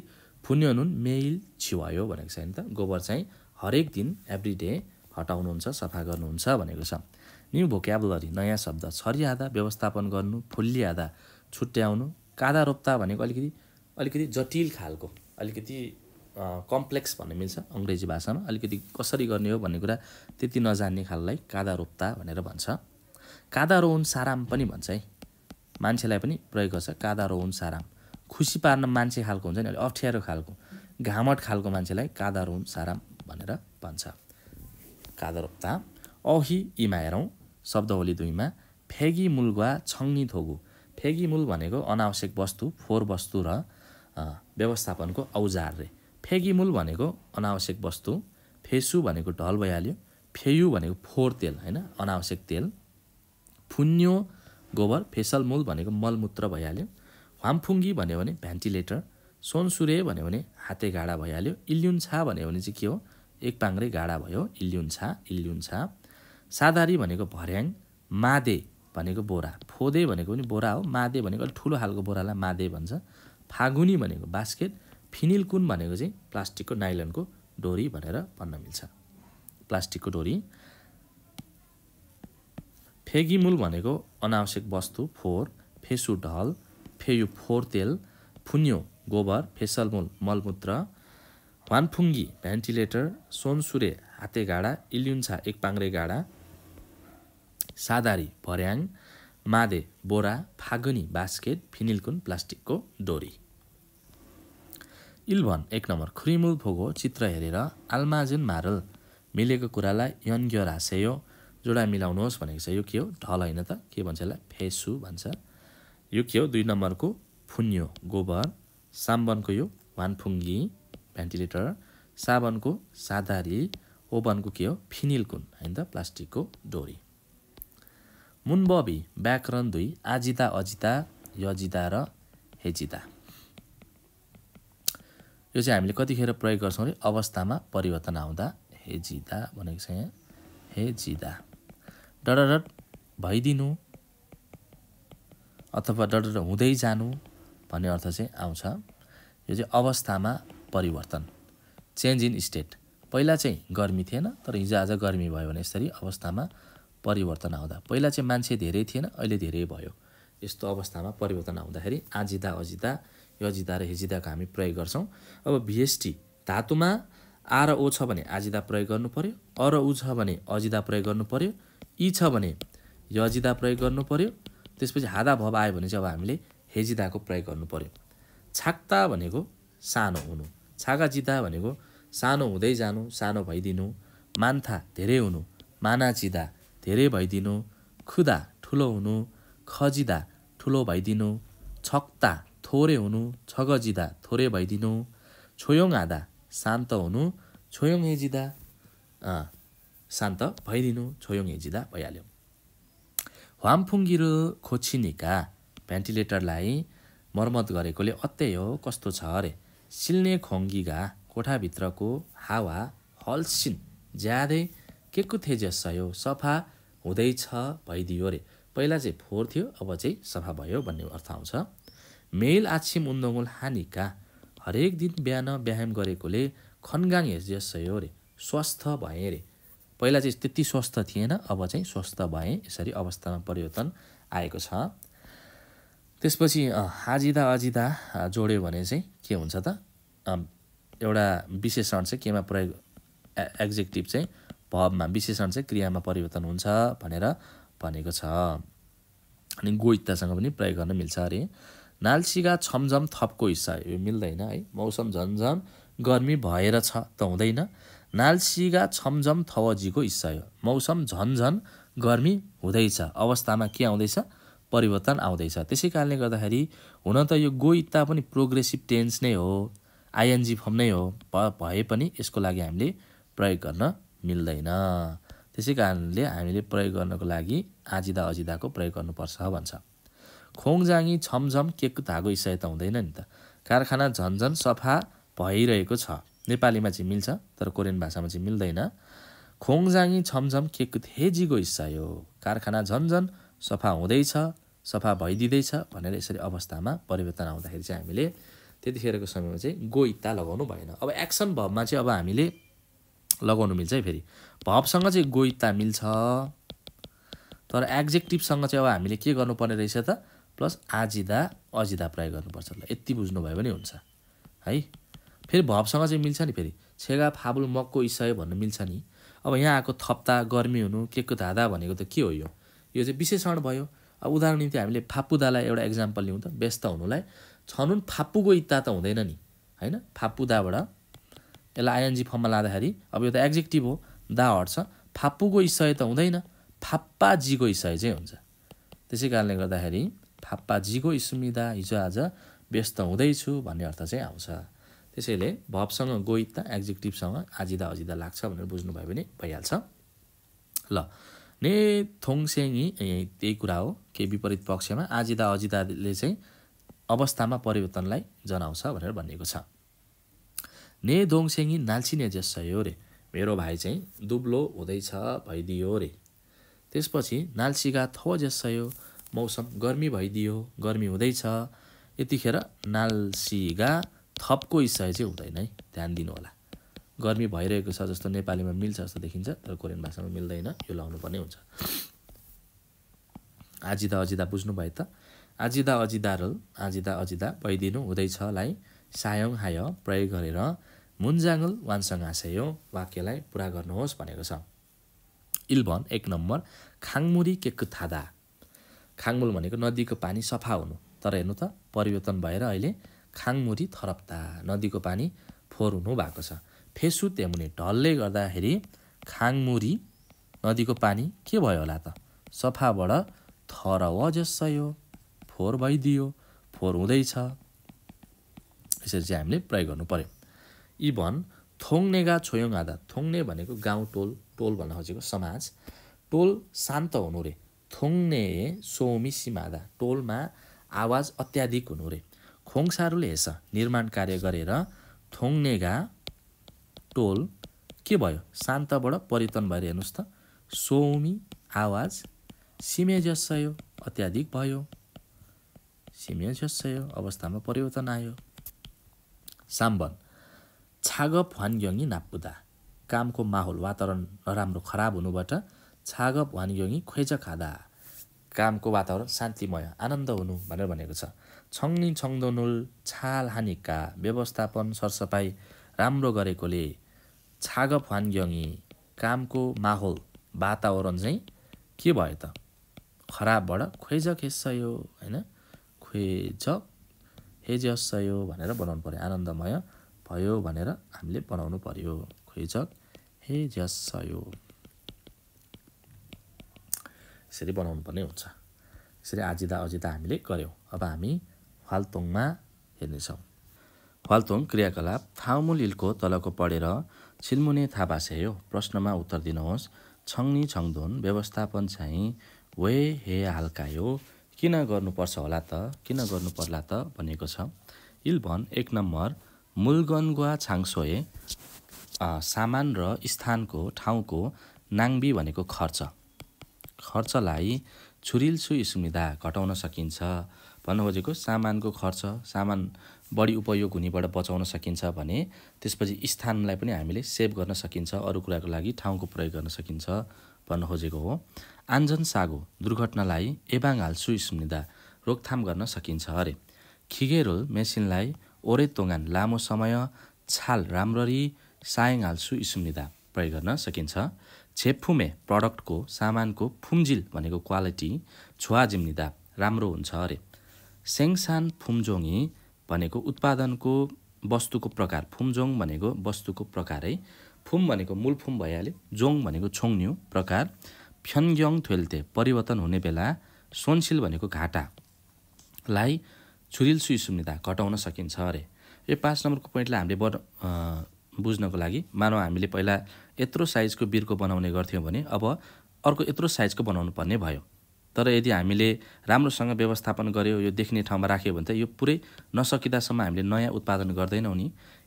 पुण्य नुन मेल छिवायो भनेको छ नि त गोबर चाहिँ हरेक दिन एभ्री डे हटाउनुहुन्छ सफा गर्नुहुन्छ भनेको छ न्यु भोक्याबुलरी नयाँ शब्द आधा व्यवस्थापन गर्नु फुल्लिहाँदा छुट्याउनु कादा रोप्ता भनेको अलिकति अलिकति जटिल खालको अलिकति कम्प्लेक्स भन्ने मिल्छ अङ्ग्रेजी भाषामा अलिकति कसरी गर्ने हो भन्ने कुरा त्यति नजान्ने खाललाई कादा रोप्ता भनेर भन्छ कादारोउन साराम पनि भन्छ है मान्छेलाई पनि प्रयोग गर्छ कादारोउन साराम खुसी पार्न मान्छे खालको हुन्छ नि अलिक अप्ठ्यारो खालको घामट खालको मान्छेलाई कादारोउन साराम भनेर भन्छ कादरोप्ता अहि इमा हेरौँ शब्दवली दुईमा फेगी मूल वा छङ्नी थोगु फेगी मूल भनेको अनावश्यक वस्तु फोहोर वस्तु र व्यवस्थापनको औजार रे फेगी मूल भनेको अनावश्यक वस्तु फेसु भनेको ढल भइहाल्यो फेयु भनेको फोहोर तेल होइन अनावश्यक तेल फुन्यो गोबर फेसल मूल भनेको मलमूत्र भइहाल्यो वामफुङ्गी भन्यो भने भेन्टिलेटर सोनसुरे भन्यो भने हाते गाडा भइहाल्यो इल्युन्छा भन्यो भने चाहिँ के हो एक पाङ्रे गाडा भयो इल्युन्छा इल्युन्छा सादारी भनेको भर्याङ मादे भनेको बोरा फोदे भनेको पनि बोरा हो मादे भनेको अलिक ठुलो खालको बोरालाई मादे भन्छ फागुनी भनेको बास्केट फिनिलकुन भनेको चाहिँ प्लास्टिकको नाइलनको डोरी भनेर भन्न मिल्छ प्लास्टिकको डोरी फेगी मूल भनेको अनावश्यक वस्तु फोहोर फेसु ढल फेयु फोहोर तेल फुन्यो गोबर फेसलमूल मलमूत्र वानफुङ्गी भेन्टिलेटर सोनसुरे हातेगाडा इल्युन्छा एक पाङ्रे गाडा सादारी भर्याङ मादे बोरा फागुनी बास्केट फिनिलकुन प्लास्टिकको डोरी इल्भन एक नम्बर खुरिमुल फोगो चित्र हेरेर आल्माजिन मारल मिलेको कुरालाई यङ्ग्य रासेयो जोडा मिलाउनुहोस् भनेको छ यो के हो ढल होइन त के भन्छ यसलाई फेसु भन्छ यो के हो दुई नम्बरको फुन्यो गोबर साम्बनको यो वानफुङ्गी भेन्टिलेटर साबनको साधारी ओभनको के हो फिनिलकुन होइन त प्लास्टिकको डोरी मुनबबी व्याकरण दुई आजिता अजिता यजिता र हेजिता यो चाहिँ हामीले कतिखेर प्रयोग गर्छौँ अरे अवस्थामा परिवर्तन आउँदा हेजिदा भनेको छ यहाँ हेजिदा डडरट भइदिनु अथवा डडर हुँदै जानु भन्ने अर्थ चाहिँ आउँछ यो चाहिँ अवस्थामा परिवर्तन चेन्ज इन स्टेट पहिला चाहिँ गर्मी थिएन तर हिजो आज गर्मी भयो भने यसरी अवस्थामा परिवर्तन आउँदा पहिला चाहिँ मान्छे धेरै थिएन अहिले धेरै भयो यस्तो अवस्थामा परिवर्तन आउँदाखेरि आजिदा अजिदा अजिदा र हिजिदाको हामी प्रयोग गर्छौँ अब भिएसटी धातुमा आ र ओ छ भने आजिदा प्रयोग गर्नु पऱ्यो अ र उ छ भने अजिदा प्रयोग गर्नु पऱ्यो यी छ भने यजिदा प्रयोग गर्नु पर्यो त्यसपछि हादा भव आयो भने चाहिँ अब हामीले हेजिदाको प्रयोग गर्नु पर्यो छाक्ता भनेको सानो हुनु छाका जिदा भनेको सानो हुँदै जानु सानो भइदिनु मान्था धेरै हुनु माना मानाचिदा धेरै भइदिनु खुदा ठुलो हुनु खजिदा ठुलो भइदिनु छक्ता थोरै हुनु छगजिदा थोरै भइदिनु छोयोङ आदा शान्त हुनु छोयोङ हेजिदा शान्त भइदिनु छोयोङ 해지다 भइहाल्यो 환풍기를 खोचिनिका भेन्टिलेटरलाई मर्मत गरेकोले अत्यै हो कस्तो छ अरे सिल्ने खोङ्गिगा कोठाभित्रको हावा हल्सिन ज्यादै के को यो सफा हुँदैछ भइदियो अरे पहिला चाहिँ फोहोर थियो अब चाहिँ सफा भयो भन्ने अर्थ आउँछ मेल आछिम उन्दोङ्गुल हानिका हरेक दिन बिहान व्यायाम गरेकोले खनगान हेर्जेस यो अरे स्वस्थ भएँ अरे पहिला चाहिँ त्यति स्वस्थ थिएन अब चाहिँ स्वस्थ भएँ यसरी अवस्थामा परिवर्तन आएको छ त्यसपछि आजिदा अजिदा जोड्यो भने चाहिँ के हुन्छ त एउटा विशेषण चाहिँ केमा प्रयोग एक्जेक्टिभ चाहिँ भवमा विशेषण चाहिँ क्रियामा परिवर्तन हुन्छ भनेर भनेको छ अनि गोइतासँग पनि प्रयोग गर्न मिल्छ अरे नालसिगा छमझम थपको हिस्सा यो मिल्दैन है मौसम झमझम गर्मी भएर छ त हुँदैन नालसिगा छमझम थवजीको हिस्सा मौसम झनझन गर्मी हुँदैछ अवस्थामा के आउँदैछ परिवर्तन आउँदैछ त्यसै कारणले गर्दाखेरि हुन त यो गो पनि प्रोग्रेसिभ टेन्स नै हो आइएनजी फर्म नै हो भए पनि यसको लागि हामीले प्रयोग गर्न मिल्दैन त्यसै कारणले हामीले प्रयोग गर्नको लागि आजिदा अजिदाको प्रयोग गर्नुपर्छ भन्छ खोङजाङी छमझम केक धागो इसाय त हुँदैन नि त कारखाना झन्झन सफा भइरहेको छ नेपालीमा चाहिँ मिल्छ तर कोरियन भाषामा चाहिँ मिल्दैन खोङजाङी छमझम केकु थेजीको हिस्सा यो कारखाना झन्झन सफा हुँदैछ सफा भइदिँदैछ भनेर यसरी अवस्थामा परिवर्तन आउँदाखेरि चाहिँ हामीले त्यतिखेरको समयमा चाहिँ गोइता लगाउनु भएन अब एक्सन भबमा चाहिँ अब हामीले लगाउनु मिल्छ है फेरि भबसँग चाहिँ गोइता मिल्छ तर एक्जेक्टिभसँग चाहिँ अब हामीले के गर्नुपर्ने रहेछ त प्लस आजिदा अजिदा प्रयोग गर्नुपर्छ ल यति बुझ्नुभयो भने हुन्छ है फेरि भवसँग चाहिँ मिल्छ नि फेरि छेगा फाबुल मकको इसय भन्नु मिल्छ नि अब यहाँ आएको थप्ता गर्मी हुनु केको धादा भनेको त के हो यो यो चाहिँ विशेषण भयो अब उदाहरण निम्ति हामीले फापुदालाई एउटा एक्जाम्पल लिउँ त व्यस्त हुनुलाई छनुन फापुको इत्ता त हुँदैन नि होइन फापुदाबाट यसलाई आइएनजी फर्ममा लाँदाखेरि अब यो त एक्जेक्टिभ हो दा हट्छ फापुको इसय त हुँदैन फाप्पाजीको इसय चाहिँ हुन्छ त्यसै कारणले गर्दाखेरि फाप्पाजीको इस्मिदा हिजो आज व्यस्त हुँदैछु भन्ने अर्थ चाहिँ आउँछ त्यसैले भबसँग गोइता एक्जिक्युटिभसँग आजिदा अजिदा लाग्छ भनेर बुझ्नुभयो भने भइहाल्छ ल ने थोङसेङी त्यही कुरा हो के विपरीत पक्षमा आजिदा अजिदाले चाहिँ अवस्थामा परिवर्तनलाई जनाउँछ भनेर भनिएको छ ने दोङसेङी नाल्सिने यो रे मेरो भाइ चाहिँ दुब्लो हुँदैछ भइदियो रे त्यसपछि नाल्सिगा थो यो मौसम गर्मी भइदियो गर्मी हुँदैछ यतिखेर नाल्सिगा थपको हिस्सा चाहिँ हुँदैन है ध्यान दिनुहोला गर्मी भइरहेको छ जस्तो नेपालीमा मिल्छ जस्तो देखिन्छ तर कोरियन भाषामा मिल्दैन यो लाउनुपर्ने हुन्छ आजिदा अजिदा बुझ्नुभयो त आजिदा अजिदा रल आजिदा अजिदा भइदिनु हुँदैछलाई सायङ हाय प्रयोग गरेर मुन्जाङल वानसँग आशयो वाक्यलाई पुरा गर्नुहोस् भनेको छ इल्भन एक नम्बर खाङमुरी केकु थादा खाङमुल भनेको नदीको पानी सफा हुनु तर हेर्नु त परिवर्तन भएर अहिले खाङमुरी थरप्ता नदीको पानी फोहोर हुनु भएको छ फेसु त्यामुनि ढलले गर्दाखेरि खाङमुरी नदीको पानी के भयो होला त सफाबाट थर जसयो फोहोर भइदियो फोहोर हुँदैछ यसरी चाहिँ हामीले प्रयोग गर्नु पऱ्यो इभन गा छोयङ आधा थोङ्ने भनेको गाउँ टोल टोल भन्न खोजेको समाज टोल शान्त हुनु रे थोङ्ने सोमी सिमादा टोलमा आवाज अत्याधिक हुनु रे खोङसारूले हेर्छ निर्माण कार्य गरेर थोङनेगा टोल के भयो शान्तबाट परिवर्तन भएर हेर्नुहोस् त सोमी आवाज सिमे सिमेजस्यो अत्याधिक भयो सिमे सिमेजस्यो अवस्थामा परिवर्तन आयो साम्बन छाग फनग्यङ्गी नापुदा कामको माहौल वातावरण नराम्रो खराब हुनुबाट छाग भनग्यङ्गी खोइज खाँदा कामको वातावरण शान्तिमय आनन्द हुनु भनेर भनेको छ छङ्नी छङ्दनुल छाल हानिका व्यवस्थापन सरसफाइ राम्रो गरेकोले छाग हानग्यङी कामको माहौल वातावरण चाहिँ के भयो त खराबबाट खेस्छ यो होइन हेजस्छ यो भनेर बनाउनु पऱ्यो आनन्दमय भयो भनेर हामीले बनाउनु पऱ्यो खोइजक यो यसरी पर्ने हुन्छ यसरी आजिदा अजिदा हामीले गऱ्यौँ अब हामी ह्वालतोङमा हेर्नेछौँ ह्वालतोङ क्रियाकलाप थाउमुल इल्को तलको पढेर छिल्मुने थापासे हो प्रश्नमा उत्तर दिनुहोस् छङ्नी छङदोन व्यवस्थापन चाहिँ वे हे हाल्कायो किन गर्नुपर्छ होला त किन गर्नु पर्ला त भनेको छ इल्भन एक नम्बर मुलगनग्वा छाङसोए सामान र स्थानको ठाउँको नाङ्बी भनेको खर्च खर्चलाई छुरिल्छु स्मिदा घटाउन सकिन्छ भन्न खोजेको सामानको खर्च सामान बढी उपयोग हुनेबाट बचाउन सकिन्छ भने त्यसपछि स्थानलाई पनि हामीले सेभ गर्न सकिन्छ अरू कुराको लागि ठाउँको प्रयोग गर्न सकिन्छ भन्न खोजेको हो आन्जन सागो दुर्घटनालाई एबाङ हाल सुनिदा रोकथाम गर्न सकिन्छ अरे खिगेरोल मेसिनलाई ओरे तोङ्गान लामो समय छाल राम्ररी सायङ हाल सुनिदा प्रयोग गर्न सकिन्छ छेपफुमे प्रडक्टको सामानको फुम्जिल भनेको क्वालिटी छुवा जिम्निदा राम्रो हुन्छ अरे सेङसान फुम्जोङी भनेको उत्पादनको वस्तुको प्रकार फुम्जोङ भनेको वस्तुको प्रकार है फुम भनेको मूल फुम भइहाल्यो जोङ भनेको छोङन्यु प्रकार फ्यङ्ग्योङ थ्वेल्ते परिवर्तन हुने बेला सोनसिल भनेको घाटालाई छुरिल सुनिदा घटाउन सकिन्छ अरे यो पाँच नम्बरको पोइन्टलाई हामीले बड बुझ्नको लागि मानव हामीले पहिला यत्रो साइजको बिर्को बनाउने गर्थ्यौँ भने अब अर्को यत्रो साइजको बनाउनु पर्ने भयो तर यदि हामीले राम्रोसँग व्यवस्थापन गऱ्यो यो देख्ने ठाउँमा राख्यो भने त यो पुरै नसकिँदासम्म हामीले नयाँ उत्पादन गर्दैनौँ नि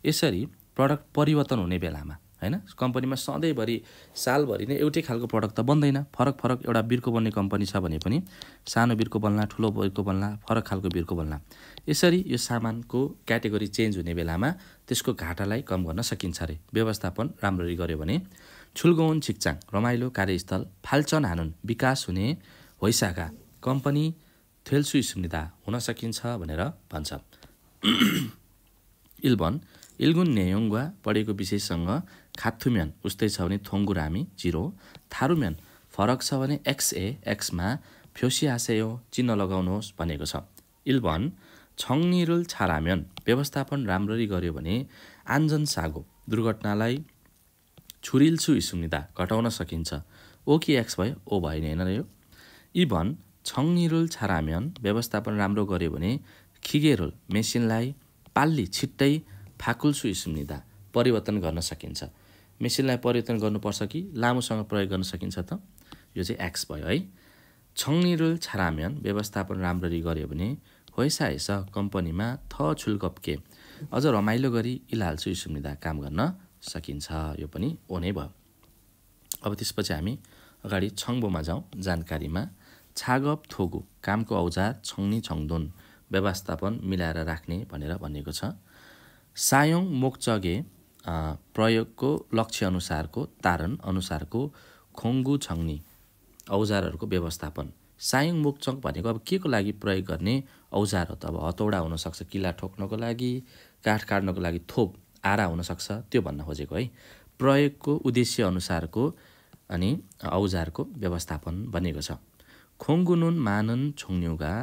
यसरी प्रडक्ट परिवर्तन हुने बेलामा होइन कम्पनीमा सधैँभरि सालभरि नै एउटै खालको प्रडक्ट त बन्दैन फरक फरक एउटा बिर्को बन्ने कम्पनी छ भने पनि सानो बिर्को बन्ला ठुलो बिर्को बन्ला फरक खालको बिर्को बन्ला यसरी यो सामानको क्याटेगोरी चेन्ज हुने बेलामा त्यसको घाटालाई कम गर्न सकिन्छ अरे व्यवस्थापन राम्ररी गऱ्यो भने छुलगौन छिक्चाङ रमाइलो कार्यस्थल फाल्चन हानुन विकास हुने होइसाका कम्पनी थेल्सु सुनिदा हुन सकिन्छ भनेर भन्छ इल्बन इल्गुन नेयोङ्गुवा पढेको विषयसँग खाथुम्यान उस्तै छ भने थोङ्गुरामी जिरो थारुम्यान फरक छ भने एक्सए एक्समा फ्योसियासेयो चिन्ह लगाउनुहोस् भनेको छ इल्बन छङनिरुल छाराम्यन व्यवस्थापन राम्ररी गर्यो भने आन्जन सागो दुर्घटनालाई छुरिल्छु इसुनिदा घटाउन सकिन्छ ओकि एक्स भयो ओ भएन होइन यो इभन छङ्गिरुल 잘하면 व्यवस्थापन राम्रो गर्यो भने खिगेरोल मेसिनलाई पाल्ली छिट्टै फाकुल सु परिवर्तन गर्न सकिन्छ मेसिनलाई परिवर्तन गर्नुपर्छ कि लामोसँग प्रयोग गर्न सकिन्छ त यो चाहिँ एक्स भयो है छङ्गिरुल 잘하면 व्यवस्थापन राम्ररी गर्यो भने हैस कम्पनीमा थ छुल्कप्के अझ रमाइलो गरी इलाल्सु इसुमिदा काम गर्न सकिन्छ यो पनि ओ नै भयो अब त्यसपछि हामी अगाडि छङ्बोमा जाउँ जानकारीमा छागप थोगु कामको औजार छङ्नी छङ्दोन व्यवस्थापन मिलाएर राख्ने भनेर भनिएको छ सायोङ मोक्चगे प्रयोगको लक्ष्यअनुसारको तारण अनुसारको खोङ्गु छङ्नी औजारहरूको व्यवस्थापन सायङ मोक्चक भनेको अब के को लागि प्रयोग गर्ने औजार हो त अब हतौडा हुनसक्छ किला ठोक्नको लागि काठ काट्नको लागि थोप आरा हुनसक्छ त्यो भन्न खोजेको है प्रयोगको उद्देश्यअनुसारको अनि औजारको व्यवस्थापन भनेको छ खोङ्गुनुन मानन छोङ्न्युगा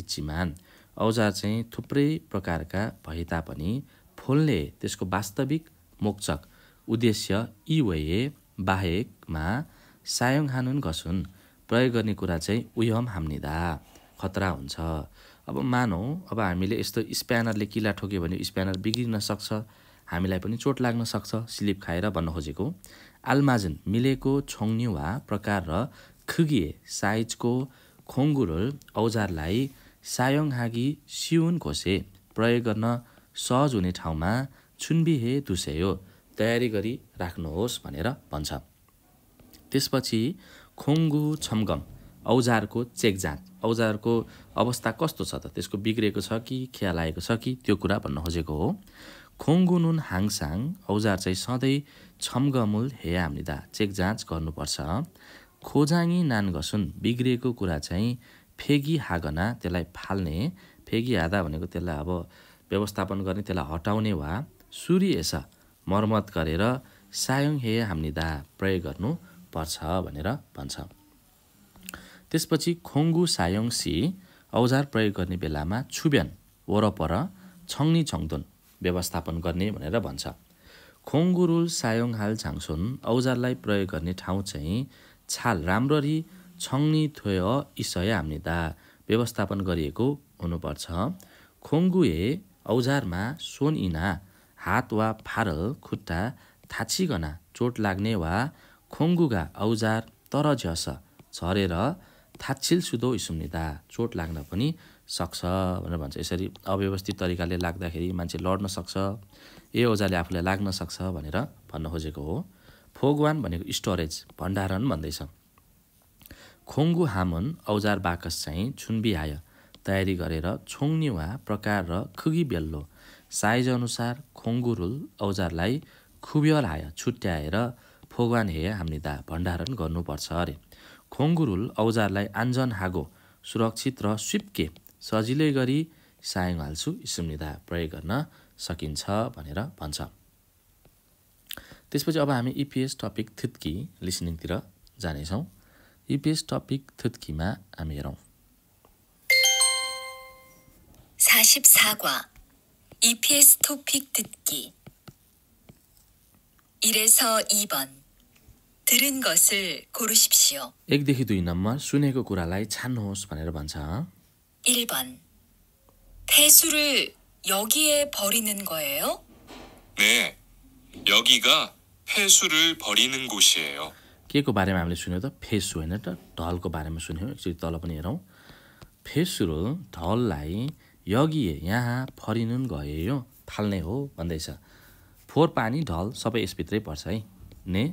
इच्छिमान औजार चाहिँ थुप्रै प्रकारका भए तापनि फोनले त्यसको वास्तविक मोक्चक उद्देश्य यी वे बाहेकमा सायङ हानुन घसुन प्रयोग गर्ने कुरा चाहिँ उयम हाम्निदा खतरा हुन्छ अब मानौँ अब हामीले यस्तो स्प्यानरले किला ठोक्यो भने स्प्यानर बिग्रिन सक्छ हामीलाई पनि चोट लाग्न सक्छ स्लिप खाएर भन्न खोजेको आल्माजन मिलेको छोङ्ने वा प्रकार र 크기의 사이즈고 콩구를 औजारलाई 사용하기 쉬운 곳에 प्रयोग गर्न सहज हुने ठाउँमा छुन्बिहे दुसेयो तयारी गरी राख्नुहोस् भनेर भन्छ त्यसपछि खोङ्गु छम्गम औजारको चेकजाँच औजारको अवस्था कस्तो छ त त्यसको बिग्रेको छ कि खिया लागेको छ कि त्यो कुरा भन्न खोजेको हो खोङ्गु नुन हाङसाङ औजार चाहिँ सधैँ छम्गमुल हे चेक जाँच गर्नुपर्छ खोजाङी नानघसुन बिग्रिएको कुरा चाहिँ फेगी हागना त्यसलाई फाल्ने फेगी हादा भनेको त्यसलाई अब व्यवस्थापन गर्ने त्यसलाई हटाउने वा सूर्यएस मर्मत गरेर सायोङ हे हाम्निदा प्रयोग गर्नुपर्छ भनेर भन्छ त्यसपछि खोङ्गु सायोङ सी औजार प्रयोग गर्ने बेलामा छुब्यान वरपर छङ्नी छङ्दुन व्यवस्थापन गर्ने भनेर भन्छ खोङ्गु रुल सायोङ हाल छाङसुन औजारलाई प्रयोग गर्ने ठाउँ चाहिँ छाल राम्ररी छङ्नी थोय इसय हामीदा व्यवस्थापन गरिएको हुनुपर्छ खोङ्गुए औजारमा सोन इना हात वा फारल खुट्टा थाछिकन चोट लाग्ने वा खोङ्गुगा औजार तर झस छरेर थाछिल सुदो इसुम्निदा चोट लाग्न पनि सक्छ भनेर भन्छ यसरी अव्यवस्थित तरिकाले लाग्दाखेरि मान्छे लड्न सक्छ ए औजारले आफूलाई लाग्न सक्छ भनेर भन्न खोजेको हो फोगवान भनेको स्टोरेज भण्डारण भन्दैछ खोङ्गु हामन औजार बाकस चाहिँ आयो तयारी गरेर छोङ्नी वा प्रकार र खुगी बेल्लो साइज साइजअनुसार खोङ्गुरुल औजारलाई खुबियल हाय छुट्याएर फोगवान हे हामीदा भण्डारण गर्नुपर्छ अरे खोङ्गुरुल औजारलाई आन्जन हागो सुरक्षित र स्विपके सजिलै गरी सायङ हाल्छु इसुम्निदा प्रयोग गर्न सकिन्छ भनेर भन्छ त्यसपछि अब हामी इपिएस टपिक थुत्की लिसनिङतिर जानेछौँ इपिएस टपिक थुत्कीमा हामी हेरौँ 44과 EPS 토픽 듣기 1에서 2번 들은 것을 고르십시오. 1देखि 2 नम्बर सुनेको कुरालाई छान्नुहोस् भनेर भन्छ। 1번 폐수를 여기에 버리는 거예요? 네. 여기가 폐수를 벌이는 곳이에요. के को बारेमा हामीले सुन्यो त फेसु होइन त ढलको बारेमा सुन्यौँ एकचोटि तल पनि हेरौँ फेसुरो ढललाई यगिए यहाँ फरिनुन यो फाल्ने हो भन्दैछ फोहोर पानी ढल सबै यसभित्रै पर्छ है ने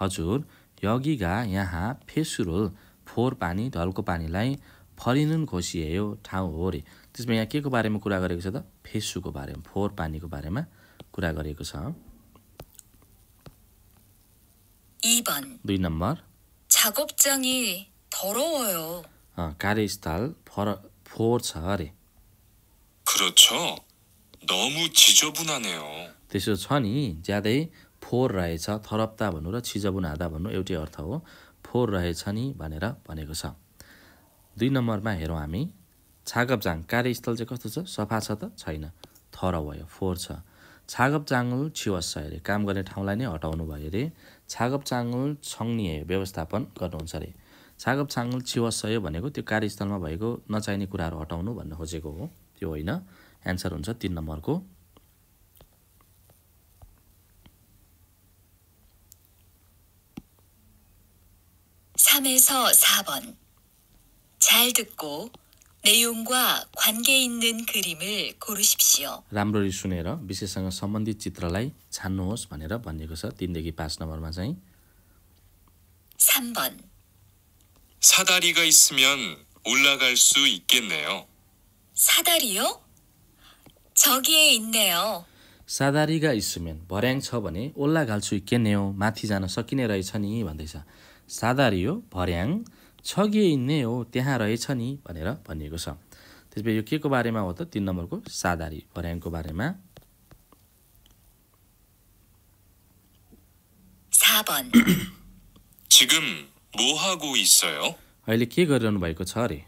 हजुर यगिगा यहाँ फेसुरु फोहोर पानी ढलको पानीलाई फरिनुन खोसियो ठाउँ हो अरे त्यसमा यहाँ के को बारेमा कुरा गरेको छ त फेसुको बारेमा फोहोर पानीको बारेमा कुरा गरेको छ 2번. 2 넘버. 작업장이 더러워요. 아, 가리스탈 버라 보차래. 그렇죠. 너무 지저분하네요. त्यसो छ नि ज्यादै फोर रहेछ थरप्ता भन्नु र चिजबुनादा भन्नु एउटै अर्थ हो फोहोर रहेछ नि भनेर भनेको छ दुई नम्बरमा हेरौँ हामी छागपजाङ कार्यस्थल चाहिँ कस्तो छ सफा छ त छैन थर भयो फोहोर छ छागपजाङ छिवस छ अरे काम गर्ने ठाउँलाई नै हटाउनु भयो अरे छागप चाङुल छङ्निए व्यवस्थापन गर्नुहुन्छ अरे छागप छाङ्गुल छिवसय भनेको त्यो कार्यस्थलमा भएको नचाहिने कुराहरू हटाउनु भन्न खोजेको हो त्यो होइन एन्सर हुन्छ तिन नम्बरको 4번 잘 듣고 내용과 관계 있는 그림을 고르십시오. राम्ररी सुनेर विषयसँग सम्बन्धित चित्रलाई छान्नुहोस् भनेर भनिएको छ 3 देखि 5 नम्बरमा चाहिँ 3번 사다리가 있으면 올라갈 수 있겠네요. 사다리요? 저기에 있네요. 사다리가 있으면 भर्याङ छ भने 올라갈 수 있겠네요. माथि जान सकिने रहेछ नि भन्दैछ। 사다리요? भर्याङ छ कि नै हो त्यहाँ रहेछ नि भनेर भनिएको छ त्यसपछि यो के को बारेमा हो त तिन नम्बरको साधारी भर्याङको बारेमा अहिले के गरिरहनु भएको छ अरे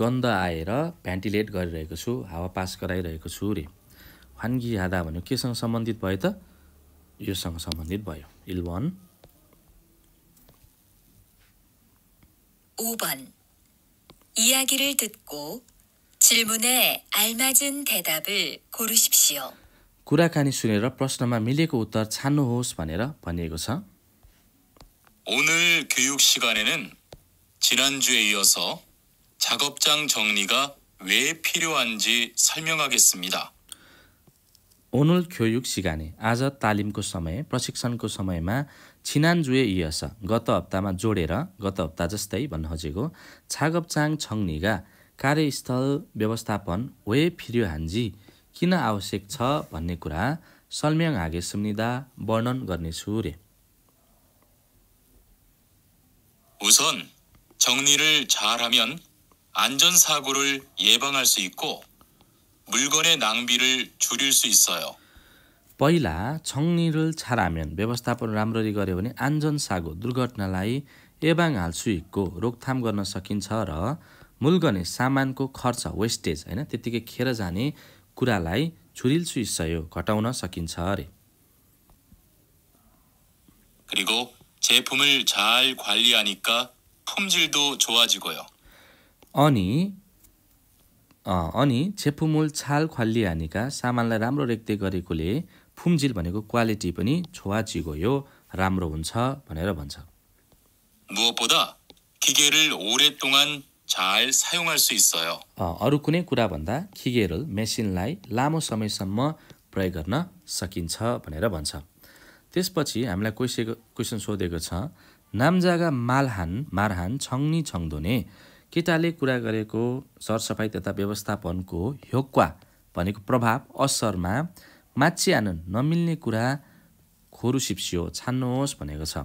गन्ध आएर भेन्टिलेट गरिरहेको छु हावा पास गराइरहेको छु रे हान्गी हादा भन्यो केसँग सम्बन्धित भयो त योसँग सम्बन्धित भयो इलवन 5번 이야기를 듣고 질문에 알맞은 대답을 고르십시오. कुराकानी सुनेर प्रश्नमा मिलेको उ 오늘 교육 시간에는 지난주에 이어서 작업장 정리가 왜 필요한지 설명하겠습니다. 오늘 교육 시간에 आज तालिमको समय प ् र 지난주에 이어서 गत हप्तामा जोडेर गत हप्ता जस्तै भन्न खोजेको छागपचाङ छङ्नीका कार्यस्थल व्यवस्थापन वे फिर्यो हान्जी किन आवश्यक छ भन्ने कुरा सल्म्याङ हागे सुम्निदा वर्णन गर्नेछु रे 우선 정리를 잘하면 안전사고를 예방할 수 있고 물건의 낭비를 줄일 수 있어요. पहिला छङनिरल छारामेन व्यवस्थापन राम्ररी गर्यो भने आन्जन सागो दुर्घटनालाई एबाङ हालसुइकको रोकथाम गर्न सकिन्छ र मूलगने सामानको खर्च वेस्टेज होइन त्यत्तिकै खेर जाने कुरालाई छुरिल सहयोग घटाउन सकिन्छ अरे अनि अनि छेफुमुल छाल खालिहानीका सामानलाई राम्रो रेख्दै गरेकोले फुम्जिल भनेको क्वालिटी पनि छोवाचिगो यो राम्रो हुन्छ भनेर भन्छ अरू कुनै कुरा भन्दा खिगेरल मेसिनलाई लामो समयसम्म प्रयोग गर्न सकिन्छ भनेर भन्छ त्यसपछि हामीलाई कोइसेको क्वेसन सोधेको छ नामजागा मालहान मारहान छङ्नी छङ्दोने केटाले कुरा गरेको सरसफाइ तथा व्यवस्थापनको ह्योक्वा भनेको प्रभाव असरमा माछी आनन् नमिल्ने कुरा खोरु सिप्सियो छान्नुहोस् भनेको छ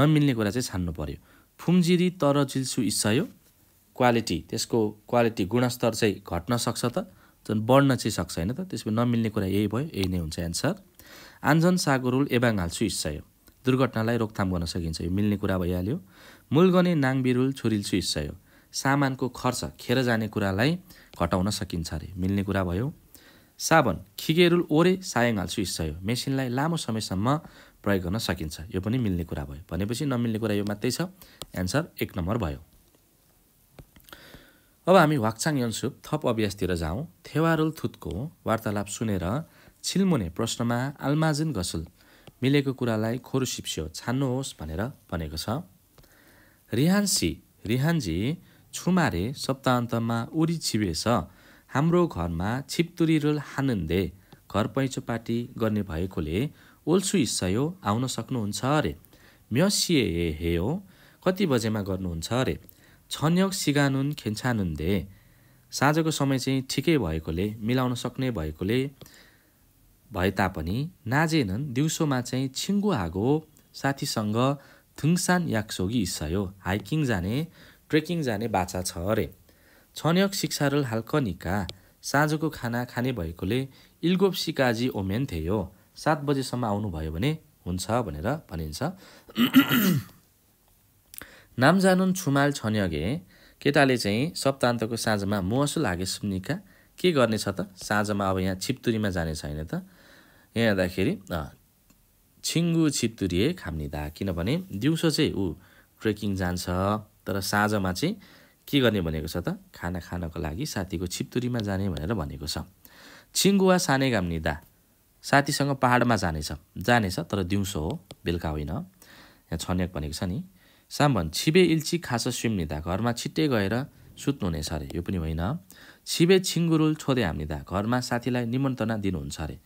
नमिल्ने कुरा चाहिँ छान्नु पर्यो फुम्जिरी तर चिल्सु इस्सयो क्वालिटी त्यसको क्वालिटी गुणस्तर चाहिँ घट्न सक्छ त झन् बढ्न चाहिँ सक्छ होइन त त्यसमा नमिल्ने कुरा यही भयो यही नै हुन्छ एन्सर आन्जन सागोरुल एबाङ हाल्छु यो दुर्घटनालाई रोकथाम गर्न सकिन्छ यो मिल्ने कुरा भइहाल्यो मुलगने नाङबिरुल छोरिल्छु छुरिल्छु यो सामानको खर्च खेर जाने कुरालाई घटाउन सकिन्छ अरे मिल्ने कुरा भयो साबन खिगेरुल ओरे सायङ हाल्छु हिस्सा मेसिनलाई लामो समयसम्म प्रयोग गर्न सकिन्छ यो पनि मिल्ने कुरा भयो भनेपछि नमिल्ने कुरा यो मात्रै छ एन्सर एक नम्बर भयो अब हामी वाक्चाङ यन्सुप थप अभ्यासतिर जाउँ थेवारुल थुतको वार्तालाप सुनेर छिल्मुने प्रश्नमा आल्माजिन गसुल मिलेको कुरालाई खोरु सिप्स्यो छान्नुहोस् भनेर भनेको छ रिहान्सी रिहानजी छुमारे सप्ताहन्तमा उरी छिबेछ हाम्रो घरमा रोल हानन्दे घर पैँचो पार्टी गर्ने भएकोले ओल्सु इस्सयो आउन सक्नुहुन्छ अरे म्यसिए हे हे हो कति बजेमा गर्नुहुन्छ अरे छन्यक सिगानुन दे साँझको समय चाहिँ ठिकै भएकोले मिलाउन सक्ने भएकोले भए तापनि नाजेनन् दिउँसोमा चाहिँ छिङ्गु आगो साथीसँग थुङसान याक्सोगी इस्सयो हाइकिङ जाने ट्रेकिङ जाने बाछा छ अरे छन्यक शिक्षारल हालकनिका साँझको खाना खाने भएकोले इल्गोप सिकाजी ओमेन थियो सात बजेसम्म आउनुभयो भने हुन्छ भनेर भनिन्छ नाम नामजानुन छुमाल छन्यगे केटाले चाहिँ सप्तान्तको साँझमा मुहसु लागे निका के गर्नेछ त साँझमा अब यहाँ छिप्तुरीमा जाने छैन त यहाँ हेर्दाखेरि छिङ्गु छिप्तुरी खाम्निदा किनभने दिउँसो चाहिँ ऊ ट्रेकिङ जान्छ तर साँझमा चाहिँ के गर्ने भनेको छ त खाना खानको लागि साथीको छिप्तुरीमा जाने भनेर भनेको छ छिङ्गुवा घाम निदा साथीसँग पाहाडमा जानेछ जानेछ तर दिउँसो हो बेलुका होइन यहाँ छन्याक भनेको छ नि साम्भन छिबे इल्ची खास निदा घरमा छिट्टै गएर सुत्नुहुनेछ अरे यो पनि होइन छिबे छिङ्गुरुल छोदे निदा घरमा साथीलाई निमन्त्रणा दिनुहुन्छ अरे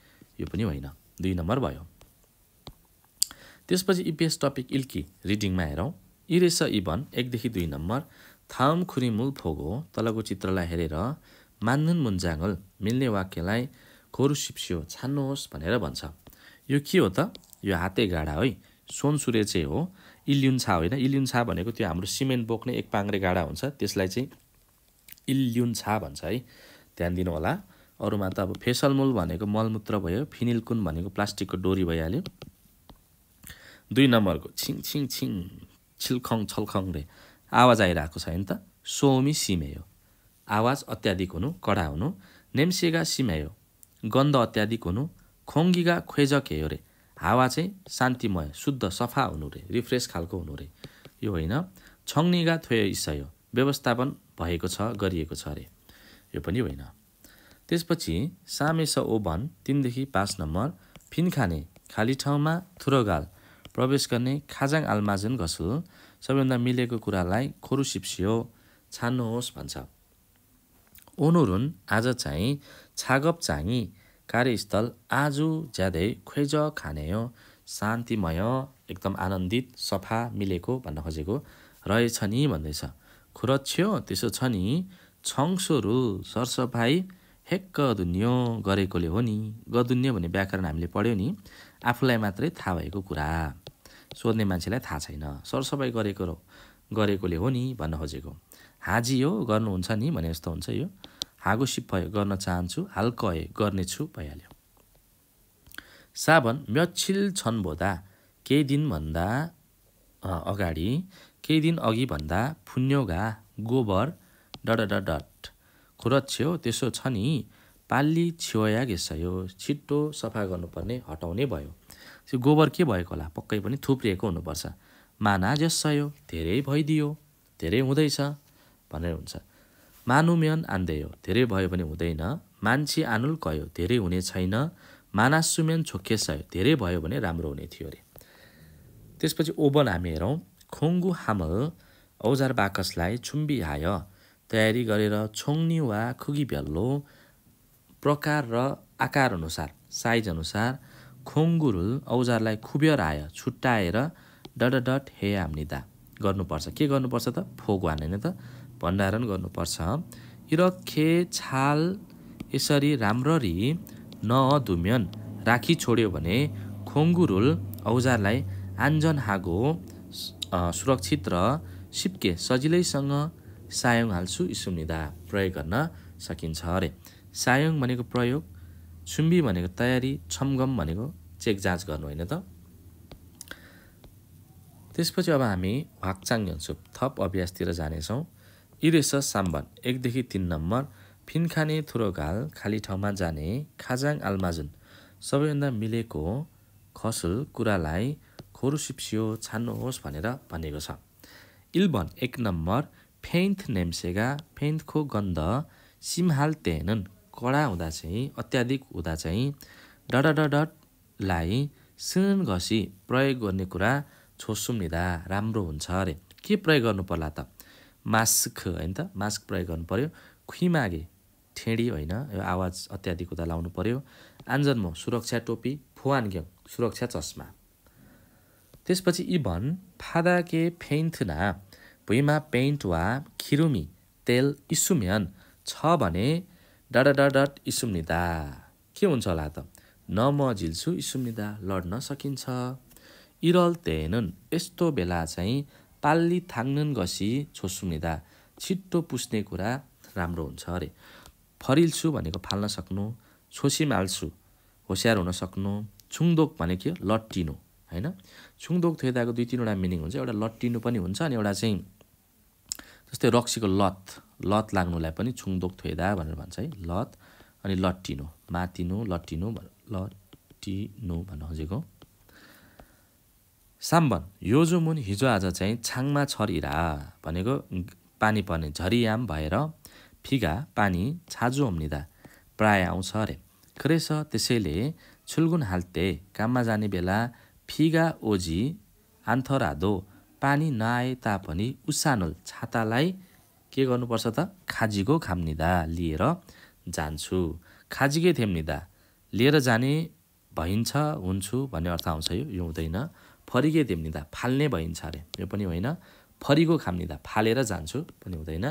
यो पनि होइन दुई नम्बर भयो त्यसपछि इपिएस टपिक इल्की रिडिङमा हेरौँ इरेस इभन एकदेखि दुई नम्बर थाम मूल फोगो तलको चित्रलाई हेरेर मान्नुन मुन्जाङ्गल मिल्ने वाक्यलाई खोरुसिप्स्यो छान्नुहोस् भनेर भन्छ यो के हो त यो हाते गाडा है सोनसुरे चाहिँ हो इल्युन्छा होइन इल्युन्छा भनेको त्यो हाम्रो सिमेन्ट बोक्ने एक पाङ्रे गाडा हुन्छ त्यसलाई चाहिँ इल्युन्छा भन्छ है ध्यान दिनु होला अरूमा त अब फेसल मूल भनेको मलमूत्र भयो फिनिलकुन भनेको प्लास्टिकको डोरी भइहाल्यो दुई नम्बरको छिङ छिङ छिङ छिल्खङ छलखङ रे आवाज आइरहेको छ छैन त सोमी सिमेयो आवाज अत्याधिक हुनु कडा हुनु नेम्सेगा सिमेयो गन्ध अत्याधिक हुनु खोङ्गिगा खोजक हेयो रे हावा चाहिँ शान्तिमय शुद्ध सफा हुनु रे रिफ्रेस खालको हुनु रे यो होइन छङ्निगा थोयो इसयो व्यवस्थापन भएको छ गरिएको छ अरे यो पनि होइन त्यसपछि सामेस ओभन तिनदेखि पाँच नम्बर फिनखाने खाली ठाउँमा थुरोगाल प्रवेश गर्ने खाजाङ आलमाजन घसुल सबैभन्दा मिलेको कुरालाई खोरुसिप्सियो छान्नुहोस् भन्छ ओनुरुन आज चाहिँ छागप चाहिँ कार्यस्थल आज ज्यादै खोइज खाने हो शान्तिमय एकदम आनन्दित सफा मिलेको भन्न खोजेको रहेछ नि भन्दैछ खुरच्छ्यो त्यसो छ नि छङ्सोरु सरसफाइ हेक्क दुन्यो गरेकोले हो नि गदुन्यो भन्ने व्याकरण हामीले पढ्यो नि आफूलाई मात्रै थाहा भएको कुरा सोध्ने मान्छेलाई थाहा छैन सरसफाइ गरेको गरेकोले हो नि भन्न खोजेको हाजी हो गर्नुहुन्छ नि भने जस्तो हुन्छ यो हागो सिप्पय गर्न चाहन्छु हालकय गर्नेछु भइहाल्यो साबन म्यच्छिल छन् भोदा केही दिनभन्दा अगाडि केही दिन अघि भन्दा फुन्योगा गोबर डट खुरच्छ्यो त्यसो छ नि पाली छिवाया घिसायो छिट्टो सफा गर्नुपर्ने हटाउने भयो त्यो गोबर के भएको होला पक्कै पनि थुप्रिएको हुनुपर्छ माना जस सयो धेरै भइदियो धेरै हुँदैछ भनेर हुन्छ मानुमेन आन्देयो धेरै भयो भने हुँदैन मान्छे आनुल कयो धेरै हुने छैन माना सुमेन छोके सयो धेरै भयो भने राम्रो हुने थियो अरे त्यसपछि ओबल हामी हेरौँ खोङ्गु हामल औजार बाकसलाई छुम्बिहाय तयारी गरेर छोङ्नी वा खुगी भ्याल्लो प्रकार र आकारअनुसार साइजअनुसार खोङ्गुरुल औजारलाई खुब्यराय छुट्टाएर डट डट हे आम्निदा गर्नुपर्छ के गर्नुपर्छ त फोगवान होइन त भण्डारण गर्नुपर्छ इरखे छाल यसरी राम्ररी नधुम्यन राखी छोड्यो भने खोङ्गुरुल औजारलाई आन्जन हागो सुरक्षित र सिप्के सजिलैसँग सायङ हाल्छु इसुम्निदा प्रयोग गर्न सकिन्छ अरे सायङ भनेको प्रयोग छुम्बी भनेको तयारी छमघम भनेको चेक जाँच गर्नु होइन त त्यसपछि अब हामी वाक्चाङ यन्सुप थप अभ्यासतिर जानेछौँ इरेस साम्बन एकदेखि तिन नम्बर फिनखाने थुरोघाल खाली ठाउँमा जाने खाजाङ आल्माजुन सबैभन्दा मिलेको खसुल कुरालाई खोरुसिप्सियो छान्नुहोस् भनेर भनेको छ इल्बन एक नम्बर फेन्थ नेम्सेगा फेन्थको गन्ध सिमहाल तेनन् कडा हुँदा चाहिँ अत्याधिक हुँदा चाहिँ डडडडलाई सुन घसी प्रयोग गर्ने कुरा लिँदा राम्रो हुन्छ अरे के प्रयोग गर्नु पर्ला त मास्क होइन त मास्क प्रयोग गर्नु पऱ्यो खुइमागे ठेडी होइन यो आवाज अत्याधिक हुँदा लाउनु पऱ्यो आन्जन्मो सुरक्षा टोपी फुवान फुवानग्यौँ सुरक्षा चस्मा त्यसपछि इभन फादा के फेन्थना भुइँमा पेन्ट वा खिरुमी तेल इसुम्यन छ भने डाट डाट इसुम निदा के हुन्छ होला त न म झिल्छु इसुमिदा लड्न सकिन्छ इरल तेनन् यस्तो बेला चाहिँ पाल्ली थाङ्नन् घसी छोसुमिदा छिट्टो पुस्ने कुरा राम्रो हुन्छ अरे फरिल्छु भनेको फाल्न सक्नु छोसिम हाल्छु होसियार हुन सक्नु छुङदोक भनेको के लट्टिनु होइन छुङदोक थेदाको दुई तिनवटा मिनिङ हुन्छ एउटा लट्टिनु पनि हुन्छ अनि एउटा चाहिँ जस्तै रक्सीको लत लत लाग्नुलाई पनि छुङदोक थ्वेदा भनेर भन्छ है लत अनि लट्टिनो मातिनु लट्टिनु लट्टिनु भन्न खोजेको साम्बन यो जो मुन हिजो आज चाहिँ छाङमा छरिरा भनेको पानी पर्ने झरियाम भएर फिगा पानी छाजो उम्निँदा प्राय आउँछ अरे क्रेस त्यसैले छुल्गुन हाल्ते काममा जाने बेला फिगा ओजी आन्थरादो पानी नआए तापनि उसानो छातालाई के गर्नुपर्छ त खाजीको खाम्निदा लिएर जान्छु खाजीकै थेम्निदा लिएर जाने भइन्छ हुन्छु भन्ने अर्थ आउँछ यो यो हुँदैन फरीकै थेम्निदा फाल्ने भइन्छ अरे यो पनि होइन फरिको खाम्निदा फालेर जान्छु पनि हुँदैन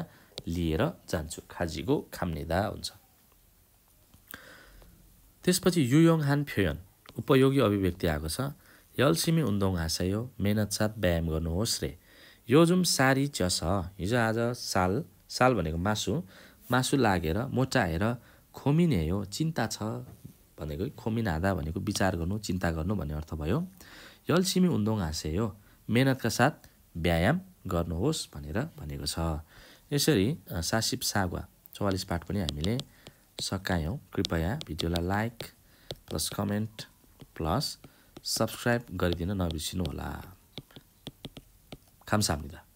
लिएर जान्छु खाजीको खाम्निदा हुन्छ त्यसपछि युयोङ हान फ्योयन उपयोगी अभिव्यक्ति आएको छ यल्सिमी उन्दोङ हाँसायो मेहनत साथ व्यायाम गर्नुहोस् रे यो जुन सारी चस हिजो आज साल साल भनेको मासु मासु लागेर मोटाएर खोमिने हो चिन्ता छ भनेको खोमिनादा भनेको विचार गर्नु चिन्ता गर्नु भन्ने अर्थ भयो यल्सिमी उन्दोङ हाँसे हो मेहनतका साथ व्यायाम गर्नुहोस् भनेर भनेको छ यसरी सासिप सागुवा चौवालिस पाठ पनि हामीले सकायौँ कृपया भिडियोलाई like plus comment plus subscribe गरिदिन नबिर्सिनु होला 감사합니다.